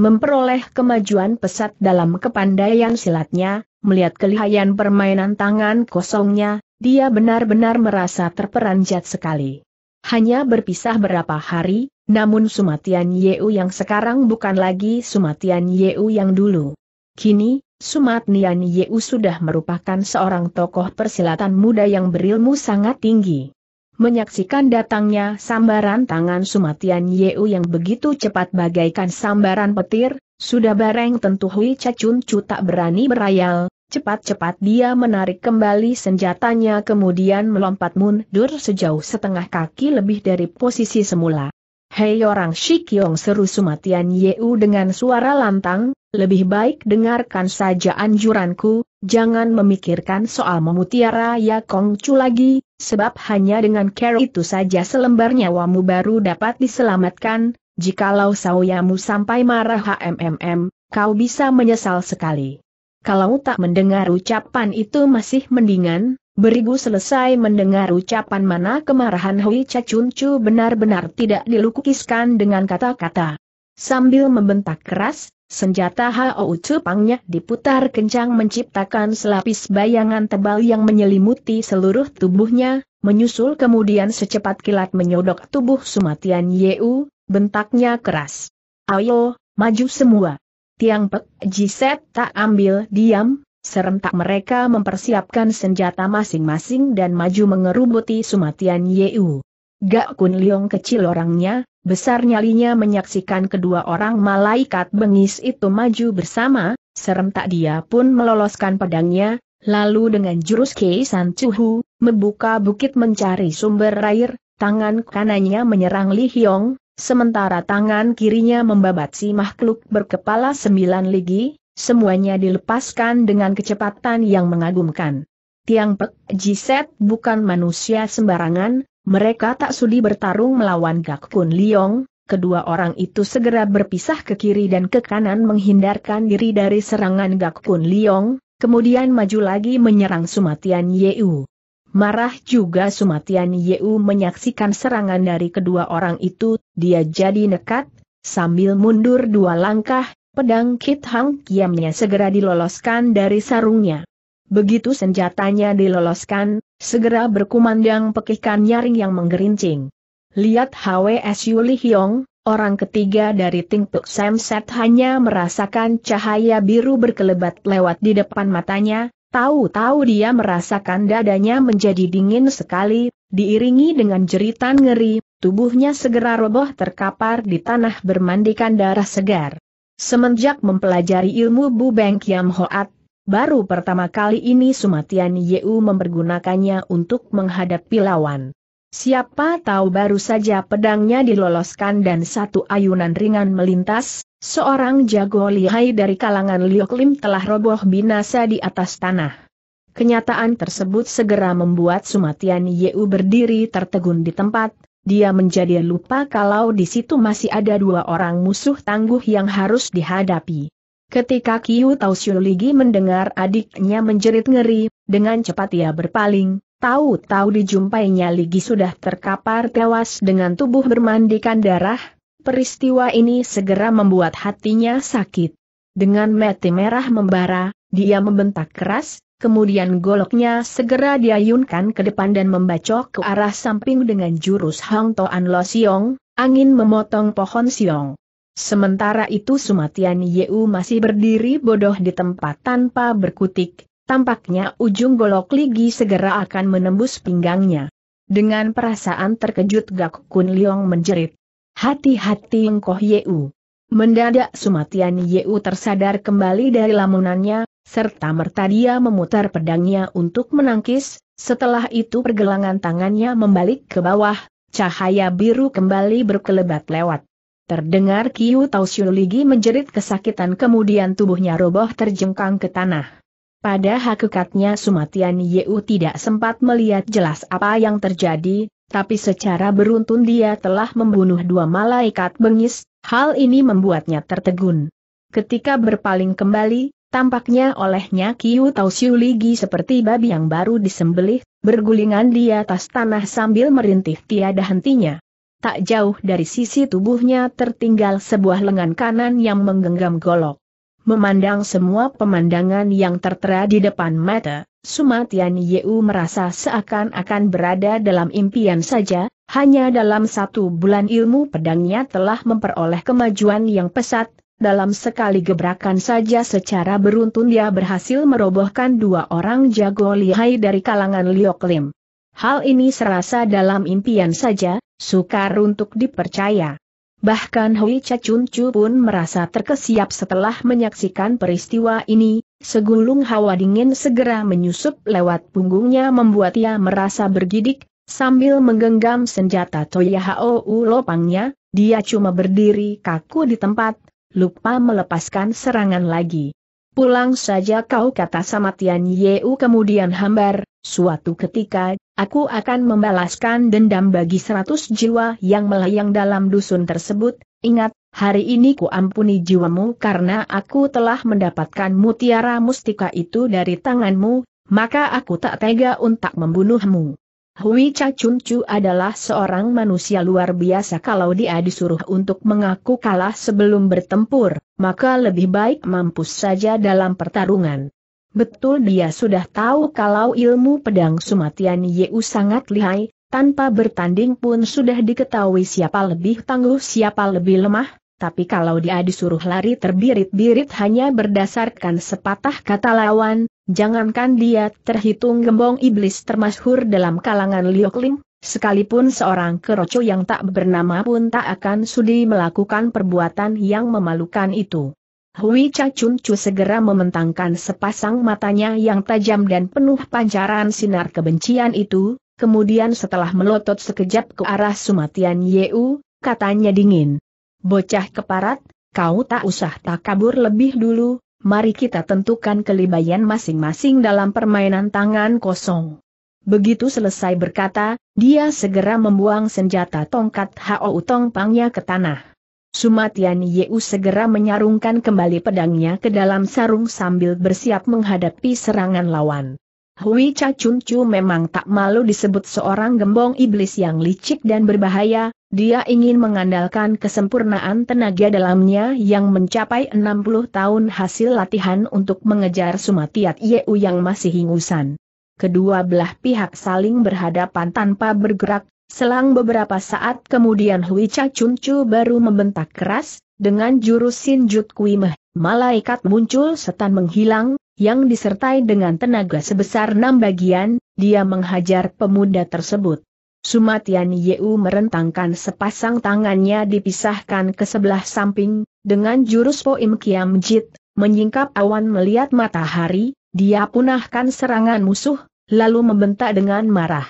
memperoleh kemajuan pesat dalam kepandaian silatnya, melihat kelihayan permainan tangan kosongnya, dia benar-benar merasa terperanjat sekali. Hanya berpisah berapa hari, namun Sumatian Yeu yang sekarang bukan lagi Sumatian Yeu yang dulu. Kini, Sumat Nian Yeu sudah merupakan seorang tokoh persilatan muda yang berilmu sangat tinggi. Menyaksikan datangnya sambaran tangan Sumatian Yeu yang begitu cepat bagaikan sambaran petir, sudah bareng tentu Hui Cacun Cu tak berani berayal, cepat-cepat dia menarik kembali senjatanya kemudian melompat mundur sejauh setengah kaki lebih dari posisi semula. Hei orang Shikyong seru Sumatian Yeu dengan suara lantang, lebih baik dengarkan saja anjuranku, jangan memikirkan soal memutiara Ya Kongcu lagi, sebab hanya dengan care itu saja selembar nyawamu baru dapat diselamatkan, jikalau sawyamu sampai marah HMMM, kau bisa menyesal sekali. Kalau tak mendengar ucapan itu masih mendingan, beribu selesai mendengar ucapan mana kemarahan Hui Cacuncu benar-benar tidak dilukiskan dengan kata-kata. Sambil membentak keras, Senjata Hao Cupangnya diputar kencang menciptakan selapis bayangan tebal yang menyelimuti seluruh tubuhnya, menyusul kemudian secepat kilat menyodok tubuh Sumatian Yeu, bentaknya keras. Ayo, maju semua. Tiang Pek Jiset tak ambil diam, serentak mereka mempersiapkan senjata masing-masing dan maju mengerubuti Sumatian Yeu. Gak Kun Liong kecil orangnya, Besar nyalinya menyaksikan kedua orang malaikat bengis itu maju bersama, serem tak dia pun meloloskan pedangnya, lalu dengan jurus Keisan Cuhu, membuka bukit mencari sumber air, tangan kanannya menyerang Li Hyong, sementara tangan kirinya membabat si makhluk berkepala sembilan ligi, semuanya dilepaskan dengan kecepatan yang mengagumkan. Tiang Pek Jiset bukan manusia sembarangan, mereka tak sudi bertarung melawan Gak Kun Liong, kedua orang itu segera berpisah ke kiri dan ke kanan menghindarkan diri dari serangan Gak Kun Liong, kemudian maju lagi menyerang Sumatian Yeu. Marah juga Sumatian Yeu menyaksikan serangan dari kedua orang itu, dia jadi nekat, sambil mundur dua langkah, pedang Kit Hang Kiamnya segera diloloskan dari sarungnya. Begitu senjatanya diloloskan, segera berkumandang pekikan nyaring yang menggerincing. Lihat HWS Yuli Hyong, orang ketiga dari Sam Samset hanya merasakan cahaya biru berkelebat lewat di depan matanya, tahu-tahu dia merasakan dadanya menjadi dingin sekali, diiringi dengan jeritan ngeri, tubuhnya segera roboh terkapar di tanah bermandikan darah segar. Semenjak mempelajari ilmu Bu Beng Kiam Hoat, Baru pertama kali ini Sumatian Yeu mempergunakannya untuk menghadapi lawan. Siapa tahu baru saja pedangnya diloloskan dan satu ayunan ringan melintas, seorang jago lihai dari kalangan Lioklim telah roboh binasa di atas tanah. Kenyataan tersebut segera membuat Sumatian Yeu berdiri tertegun di tempat, dia menjadi lupa kalau di situ masih ada dua orang musuh tangguh yang harus dihadapi. Ketika Kiu Tao Ligi mendengar adiknya menjerit ngeri, dengan cepat ia berpaling, tahu-tahu dijumpainya Ligi sudah terkapar tewas dengan tubuh bermandikan darah, peristiwa ini segera membuat hatinya sakit. Dengan mati merah membara, dia membentak keras, kemudian goloknya segera diayunkan ke depan dan membacok ke arah samping dengan jurus Hong Toan Lo Siong, angin memotong pohon siong. Sementara itu Sumatian Yeu masih berdiri bodoh di tempat tanpa berkutik, tampaknya ujung golok ligi segera akan menembus pinggangnya. Dengan perasaan terkejut Gak Kun Liong menjerit. Hati-hati engkoh Yeu. Mendadak Sumatian Yeu tersadar kembali dari lamunannya, serta merta dia memutar pedangnya untuk menangkis, setelah itu pergelangan tangannya membalik ke bawah, cahaya biru kembali berkelebat lewat. Terdengar Kiu Tao Ligi menjerit kesakitan kemudian tubuhnya roboh terjengkang ke tanah. Pada hakikatnya Sumatian Yeu tidak sempat melihat jelas apa yang terjadi, tapi secara beruntun dia telah membunuh dua malaikat bengis, hal ini membuatnya tertegun. Ketika berpaling kembali, tampaknya olehnya Kiu Tao Ligi seperti babi yang baru disembelih, bergulingan di atas tanah sambil merintih tiada hentinya tak jauh dari sisi tubuhnya tertinggal sebuah lengan kanan yang menggenggam golok. Memandang semua pemandangan yang tertera di depan mata, Sumatian Yeu merasa seakan-akan berada dalam impian saja, hanya dalam satu bulan ilmu pedangnya telah memperoleh kemajuan yang pesat, dalam sekali gebrakan saja secara beruntun dia berhasil merobohkan dua orang jago lihai dari kalangan Lim. Hal ini serasa dalam impian saja, sukar untuk dipercaya. Bahkan Hui Cacuncu pun merasa terkesiap setelah menyaksikan peristiwa ini, segulung hawa dingin segera menyusup lewat punggungnya membuat ia merasa bergidik, sambil menggenggam senjata Toya U lopangnya, dia cuma berdiri kaku di tempat, lupa melepaskan serangan lagi. Pulang saja kau kata sama Tian Yeu kemudian hambar, Suatu ketika, aku akan membalaskan dendam bagi seratus jiwa yang melayang dalam dusun tersebut, ingat, hari ini ku ampuni jiwamu karena aku telah mendapatkan mutiara mustika itu dari tanganmu, maka aku tak tega untuk membunuhmu. Hui Cha Chun Chu adalah seorang manusia luar biasa kalau dia disuruh untuk mengaku kalah sebelum bertempur, maka lebih baik mampus saja dalam pertarungan. Betul dia sudah tahu kalau ilmu pedang Sumatian Yeu sangat lihai, tanpa bertanding pun sudah diketahui siapa lebih tangguh siapa lebih lemah, tapi kalau dia disuruh lari terbirit-birit hanya berdasarkan sepatah kata lawan, jangankan dia terhitung gembong iblis termasyhur dalam kalangan Liokling, sekalipun seorang keroco yang tak bernama pun tak akan sudi melakukan perbuatan yang memalukan itu. Hui Cha Chun Chu segera mementangkan sepasang matanya yang tajam dan penuh pancaran sinar kebencian itu, kemudian setelah melotot sekejap ke arah Sumatian Yeu, katanya dingin. Bocah keparat, kau tak usah tak kabur lebih dulu, mari kita tentukan kelibayan masing-masing dalam permainan tangan kosong. Begitu selesai berkata, dia segera membuang senjata tongkat Hao Tong Pangnya ke tanah. Sumatian Yeu segera menyarungkan kembali pedangnya ke dalam sarung sambil bersiap menghadapi serangan lawan. Hui Chun Chu memang tak malu disebut seorang gembong iblis yang licik dan berbahaya, dia ingin mengandalkan kesempurnaan tenaga dalamnya yang mencapai 60 tahun hasil latihan untuk mengejar Sumatiat Yeu yang masih ingusan. Kedua belah pihak saling berhadapan tanpa bergerak, Selang beberapa saat kemudian Hui Cha Chun Chu baru membentak keras, dengan jurus Sin Jut Kui Meh, malaikat muncul setan menghilang, yang disertai dengan tenaga sebesar enam bagian, dia menghajar pemuda tersebut. Sumatian Yeu merentangkan sepasang tangannya dipisahkan ke sebelah samping, dengan jurus Poim Kiam Jit, menyingkap awan melihat matahari, dia punahkan serangan musuh, lalu membentak dengan marah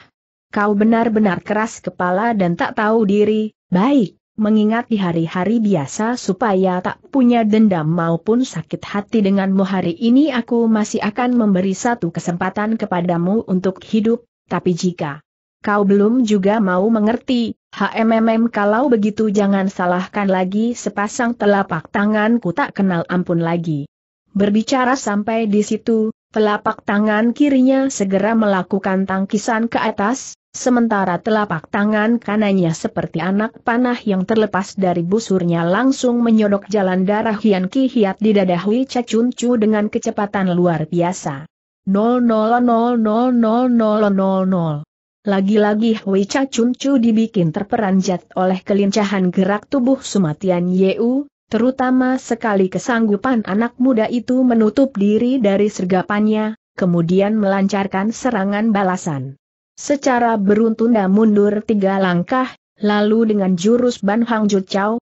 kau benar-benar keras kepala dan tak tahu diri, baik, mengingat di hari-hari biasa supaya tak punya dendam maupun sakit hati denganmu hari ini aku masih akan memberi satu kesempatan kepadamu untuk hidup, tapi jika kau belum juga mau mengerti, HMMM kalau begitu jangan salahkan lagi sepasang telapak tanganku tak kenal ampun lagi. Berbicara sampai di situ, Telapak tangan kirinya segera melakukan tangkisan ke atas, sementara telapak tangan kanannya seperti anak panah yang terlepas dari busurnya langsung menyodok jalan darah Hian Ki Hiat di dada Hui Chun Chu dengan kecepatan luar biasa. 00000000. Lagi-lagi Hui Chun Chu dibikin terperanjat oleh kelincahan gerak tubuh Sumatian Yeu, terutama sekali kesanggupan anak muda itu menutup diri dari sergapannya, kemudian melancarkan serangan balasan. Secara beruntunda mundur tiga langkah, lalu dengan jurus Ban Hang Ju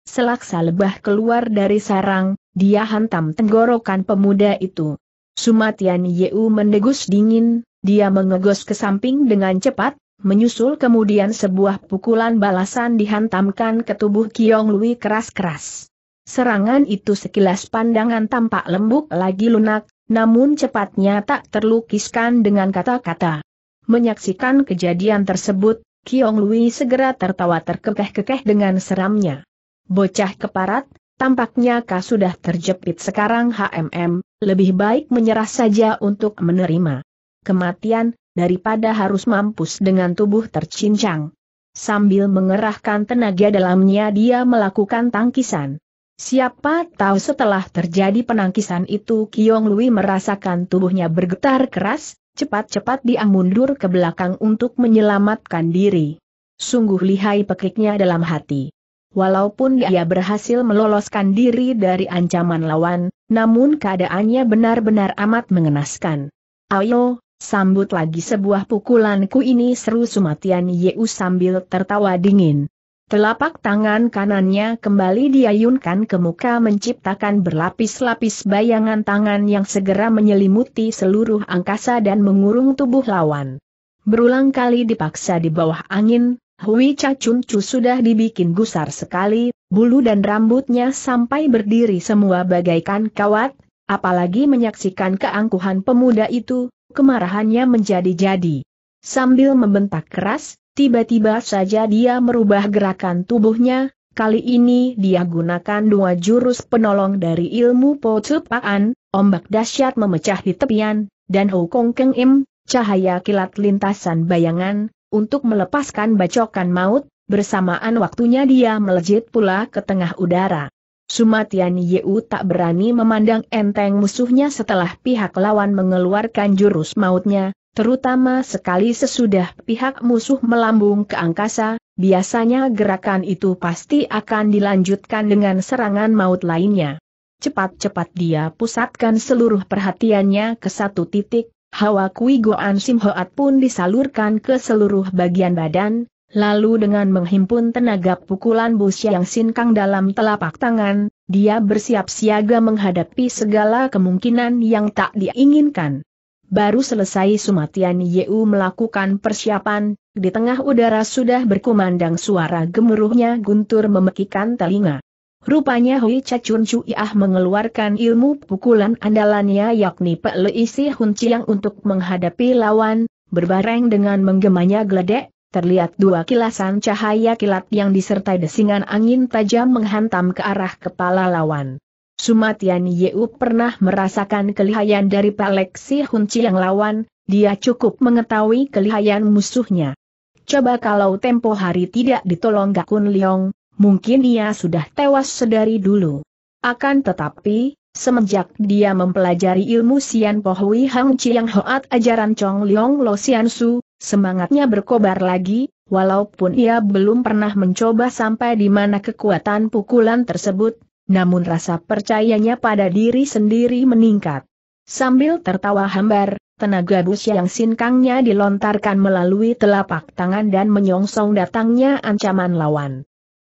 selaksa lebah keluar dari sarang, dia hantam tenggorokan pemuda itu. Sumatian Yeu mendegus dingin, dia mengegos ke samping dengan cepat, menyusul kemudian sebuah pukulan balasan dihantamkan ke tubuh Kiong Lui keras-keras. Serangan itu sekilas pandangan tampak lembut lagi lunak, namun cepatnya tak terlukiskan dengan kata-kata. Menyaksikan kejadian tersebut, Kiong Lui segera tertawa terkekeh-kekeh dengan seramnya. Bocah keparat, tampaknya kau sudah terjepit sekarang HMM, lebih baik menyerah saja untuk menerima kematian, daripada harus mampus dengan tubuh tercincang. Sambil mengerahkan tenaga dalamnya dia melakukan tangkisan. Siapa tahu setelah terjadi penangkisan itu Kiong Lui merasakan tubuhnya bergetar keras, cepat-cepat dia mundur ke belakang untuk menyelamatkan diri. Sungguh lihai pekiknya dalam hati. Walaupun dia berhasil meloloskan diri dari ancaman lawan, namun keadaannya benar-benar amat mengenaskan. Ayo, sambut lagi sebuah pukulanku ini seru Sumatian Yeu sambil tertawa dingin. Telapak tangan kanannya kembali diayunkan ke muka menciptakan berlapis-lapis bayangan tangan yang segera menyelimuti seluruh angkasa dan mengurung tubuh lawan. Berulang kali dipaksa di bawah angin, Hui Cacuncu sudah dibikin gusar sekali, bulu dan rambutnya sampai berdiri semua bagaikan kawat, apalagi menyaksikan keangkuhan pemuda itu, kemarahannya menjadi-jadi. Sambil membentak keras, Tiba-tiba saja dia merubah gerakan tubuhnya, kali ini dia gunakan dua jurus penolong dari ilmu Po Tupaan, ombak dahsyat memecah di tepian, dan Ho Kong Keng Im, cahaya kilat lintasan bayangan, untuk melepaskan bacokan maut, bersamaan waktunya dia melejit pula ke tengah udara. Sumatian Yeu tak berani memandang enteng musuhnya setelah pihak lawan mengeluarkan jurus mautnya, terutama sekali sesudah pihak musuh melambung ke angkasa, biasanya gerakan itu pasti akan dilanjutkan dengan serangan maut lainnya. Cepat-cepat dia pusatkan seluruh perhatiannya ke satu titik, hawa kui goan simhoat pun disalurkan ke seluruh bagian badan, lalu dengan menghimpun tenaga pukulan bus yang sinkang dalam telapak tangan, dia bersiap siaga menghadapi segala kemungkinan yang tak diinginkan. Baru selesai Sumatian Yeu melakukan persiapan, di tengah udara sudah berkumandang suara gemuruhnya guntur memekikan telinga. Rupanya Hui Chachun Cuiah mengeluarkan ilmu pukulan andalannya yakni Peleisi Leisi Hun Chiang untuk menghadapi lawan, berbareng dengan menggemanya geledek, terlihat dua kilasan cahaya kilat yang disertai desingan angin tajam menghantam ke arah kepala lawan. Sumatian Yeu pernah merasakan kelihayan dari Paleksi Chi yang lawan, dia cukup mengetahui kelihayan musuhnya. Coba kalau tempo hari tidak ditolong Gakun Liong, mungkin ia sudah tewas sedari dulu. Akan tetapi, semenjak dia mempelajari ilmu Sian Pohui Hang yang Hoat ajaran Chong Liong Lo Sian Su, semangatnya berkobar lagi, walaupun ia belum pernah mencoba sampai di mana kekuatan pukulan tersebut, namun rasa percayanya pada diri sendiri meningkat. Sambil tertawa hambar, tenaga bus yang sinkangnya dilontarkan melalui telapak tangan dan menyongsong datangnya ancaman lawan.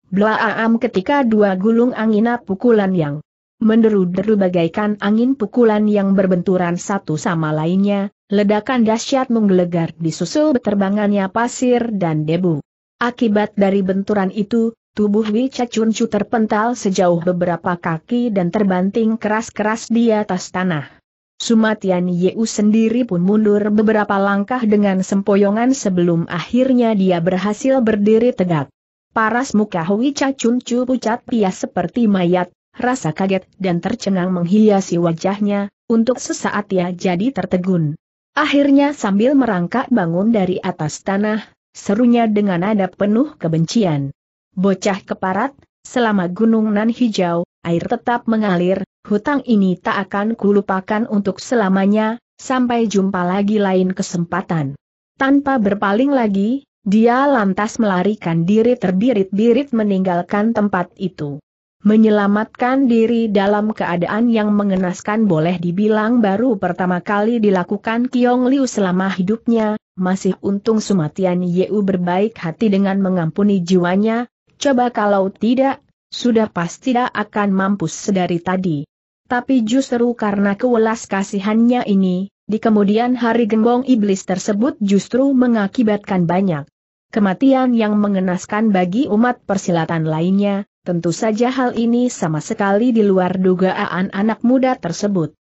Blaam ketika dua gulung angin pukulan yang menderu-deru bagaikan angin pukulan yang berbenturan satu sama lainnya, ledakan dahsyat menggelegar disusul beterbangannya pasir dan debu. Akibat dari benturan itu, Tubuh Cacun Chuncu terpental sejauh beberapa kaki dan terbanting keras-keras di atas tanah. Sumatian Yeu sendiri pun mundur beberapa langkah dengan sempoyongan sebelum akhirnya dia berhasil berdiri tegak. Paras muka Wica Chuncu pucat pias seperti mayat, rasa kaget dan tercengang menghiasi wajahnya, untuk sesaat ia jadi tertegun. Akhirnya sambil merangkak bangun dari atas tanah, serunya dengan nada penuh kebencian. Bocah keparat, selama gunung nan hijau, air tetap mengalir, hutang ini tak akan kulupakan untuk selamanya, sampai jumpa lagi lain kesempatan. Tanpa berpaling lagi, dia lantas melarikan diri terbirit-birit meninggalkan tempat itu. Menyelamatkan diri dalam keadaan yang mengenaskan boleh dibilang baru pertama kali dilakukan Kiong Liu selama hidupnya, masih untung Sumatian Yeu berbaik hati dengan mengampuni jiwanya, Coba kalau tidak, sudah pasti tidak akan mampus sedari tadi. Tapi justru karena kewelas kasihannya ini, di kemudian hari gembong iblis tersebut justru mengakibatkan banyak kematian yang mengenaskan bagi umat persilatan lainnya, tentu saja hal ini sama sekali di luar dugaan anak muda tersebut.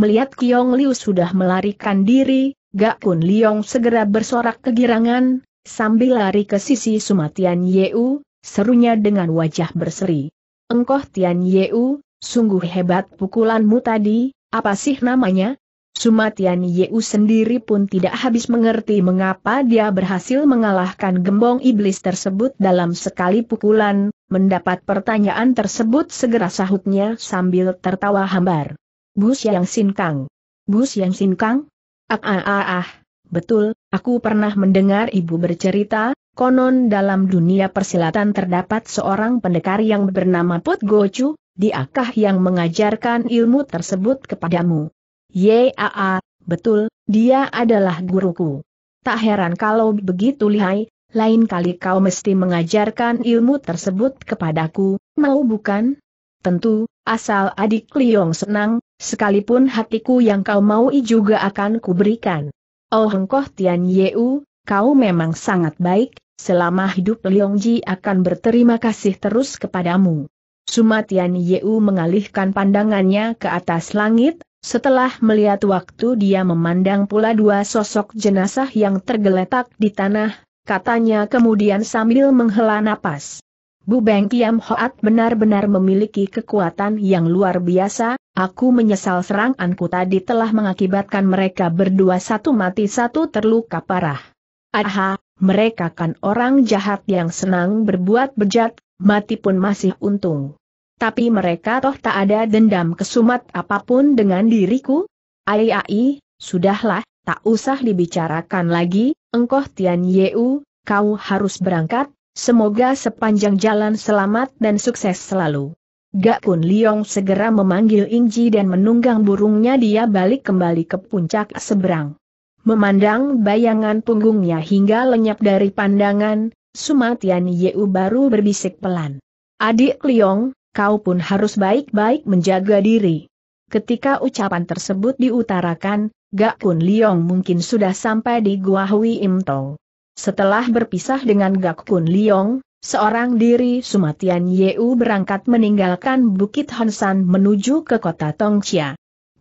Melihat Kiong Liu sudah melarikan diri, Gak Kun Liong segera bersorak kegirangan, sambil lari ke sisi Sumatian Yeu, serunya dengan wajah berseri. Engkoh Tian Yeu, sungguh hebat pukulanmu tadi, apa sih namanya? Suma Tian Yeu sendiri pun tidak habis mengerti mengapa dia berhasil mengalahkan gembong iblis tersebut dalam sekali pukulan, mendapat pertanyaan tersebut segera sahutnya sambil tertawa hambar. Bus Yang Sinkang. Bus Yang Sinkang? Ah ah ah ah, betul, Aku pernah mendengar ibu bercerita, konon dalam dunia persilatan terdapat seorang pendekar yang bernama Put Gochu, diakah yang mengajarkan ilmu tersebut kepadamu. Yaa, betul, dia adalah guruku. Tak heran kalau begitu lihai, lain kali kau mesti mengajarkan ilmu tersebut kepadaku, mau bukan? Tentu, asal adik Liong senang, sekalipun hatiku yang kau maui juga akan kuberikan. Oh Hengkoh Tian Yeu, kau memang sangat baik, selama hidup Leong Ji akan berterima kasih terus kepadamu. Sumatian Yeu mengalihkan pandangannya ke atas langit, setelah melihat waktu dia memandang pula dua sosok jenazah yang tergeletak di tanah, katanya kemudian sambil menghela napas. Bu Beng Kiam Hoat benar-benar memiliki kekuatan yang luar biasa, aku menyesal seranganku tadi telah mengakibatkan mereka berdua satu mati satu terluka parah. Aha, mereka kan orang jahat yang senang berbuat bejat, mati pun masih untung. Tapi mereka toh tak ada dendam kesumat apapun dengan diriku? Ai ai, sudahlah, tak usah dibicarakan lagi, Engkau Tian Yeu, kau harus berangkat, Semoga sepanjang jalan selamat dan sukses selalu. Gak Kun Liong segera memanggil Inji dan menunggang burungnya dia balik kembali ke puncak seberang. Memandang bayangan punggungnya hingga lenyap dari pandangan, Sumatian Yeu baru berbisik pelan. Adik Liong, kau pun harus baik-baik menjaga diri. Ketika ucapan tersebut diutarakan, Gak Kun Liong mungkin sudah sampai di Gua Hui Im Tong. Setelah berpisah dengan Gak Kun Liong, seorang diri Sumatian Yeu berangkat meninggalkan Bukit Hansan menuju ke kota Tongchia.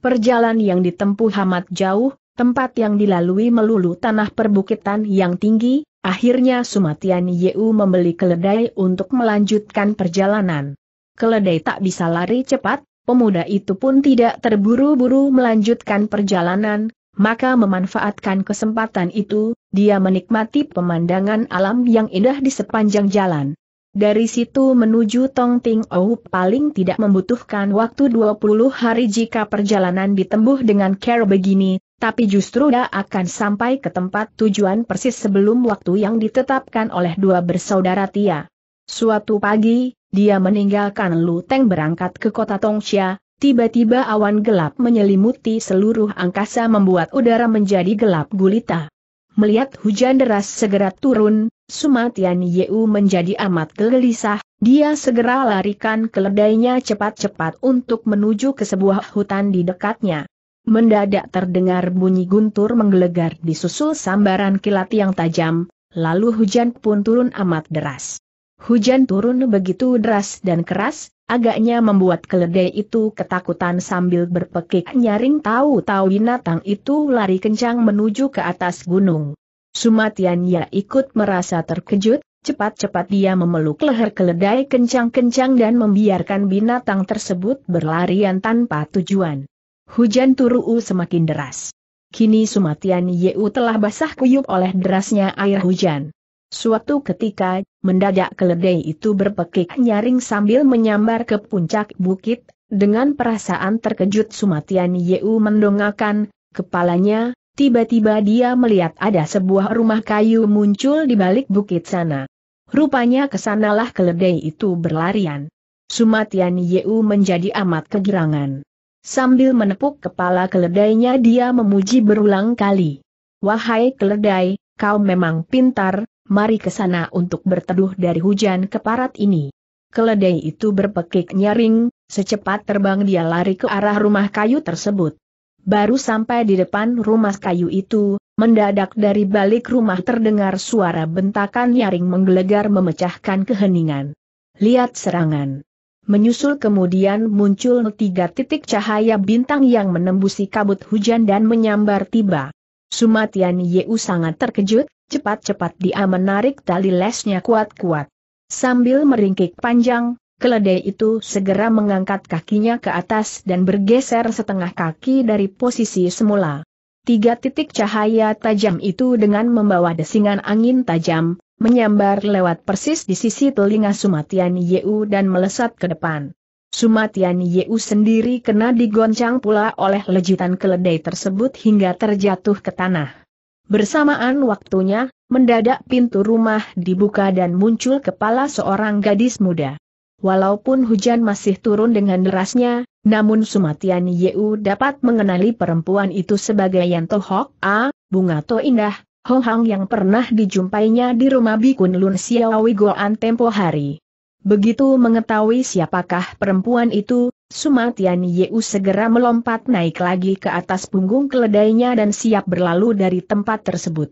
Perjalanan yang ditempuh amat jauh, tempat yang dilalui melulu tanah perbukitan yang tinggi, akhirnya Sumatian Yeu membeli keledai untuk melanjutkan perjalanan. Keledai tak bisa lari cepat, pemuda itu pun tidak terburu-buru melanjutkan perjalanan, maka memanfaatkan kesempatan itu, dia menikmati pemandangan alam yang indah di sepanjang jalan. Dari situ menuju Tong Ting Ou paling tidak membutuhkan waktu 20 hari jika perjalanan ditempuh dengan care begini, tapi justru dia akan sampai ke tempat tujuan persis sebelum waktu yang ditetapkan oleh dua bersaudara Tia. Suatu pagi, dia meninggalkan Lu Luteng berangkat ke kota Tongxia, Tiba-tiba awan gelap menyelimuti seluruh angkasa membuat udara menjadi gelap gulita. Melihat hujan deras segera turun, Sumatian Yeu menjadi amat gelisah, dia segera larikan keledainya cepat-cepat untuk menuju ke sebuah hutan di dekatnya. Mendadak terdengar bunyi guntur menggelegar disusul sambaran kilat yang tajam, lalu hujan pun turun amat deras. Hujan turun begitu deras dan keras, agaknya membuat keledai itu ketakutan sambil berpekik nyaring tahu-tahu binatang itu lari kencang menuju ke atas gunung. Sumatian ikut merasa terkejut, cepat-cepat dia memeluk leher keledai kencang-kencang dan membiarkan binatang tersebut berlarian tanpa tujuan. Hujan turu semakin deras. Kini Sumatian Yeu telah basah kuyup oleh derasnya air hujan. Suatu ketika, mendadak keledai itu berpekik nyaring sambil menyambar ke puncak bukit, dengan perasaan terkejut Sumatian Yeu mendongakkan, kepalanya, tiba-tiba dia melihat ada sebuah rumah kayu muncul di balik bukit sana. Rupanya kesanalah keledai itu berlarian. Sumatian Yeu menjadi amat kegirangan. Sambil menepuk kepala keledainya dia memuji berulang kali. Wahai keledai, kau memang pintar, mari ke sana untuk berteduh dari hujan keparat ini. Keledai itu berpekik nyaring, secepat terbang dia lari ke arah rumah kayu tersebut. Baru sampai di depan rumah kayu itu, mendadak dari balik rumah terdengar suara bentakan nyaring menggelegar memecahkan keheningan. Lihat serangan. Menyusul kemudian muncul tiga titik cahaya bintang yang menembusi kabut hujan dan menyambar tiba. Sumatian Yeu sangat terkejut, Cepat-cepat dia menarik tali lesnya kuat-kuat. Sambil meringkik panjang, keledai itu segera mengangkat kakinya ke atas dan bergeser setengah kaki dari posisi semula. Tiga titik cahaya tajam itu dengan membawa desingan angin tajam, menyambar lewat persis di sisi telinga Sumatian Yeu dan melesat ke depan. Sumatian Yeu sendiri kena digoncang pula oleh lejitan keledai tersebut hingga terjatuh ke tanah. Bersamaan waktunya, mendadak pintu rumah dibuka dan muncul kepala seorang gadis muda. Walaupun hujan masih turun dengan derasnya, namun Sumatian Yeu dapat mengenali perempuan itu sebagai Yanto Hok A, Bunga To Indah, Ho Hang yang pernah dijumpainya di rumah Bikun Lun Siawi Goan tempo hari. Begitu mengetahui siapakah perempuan itu, Sumatian Yeu segera melompat naik lagi ke atas punggung keledainya dan siap berlalu dari tempat tersebut.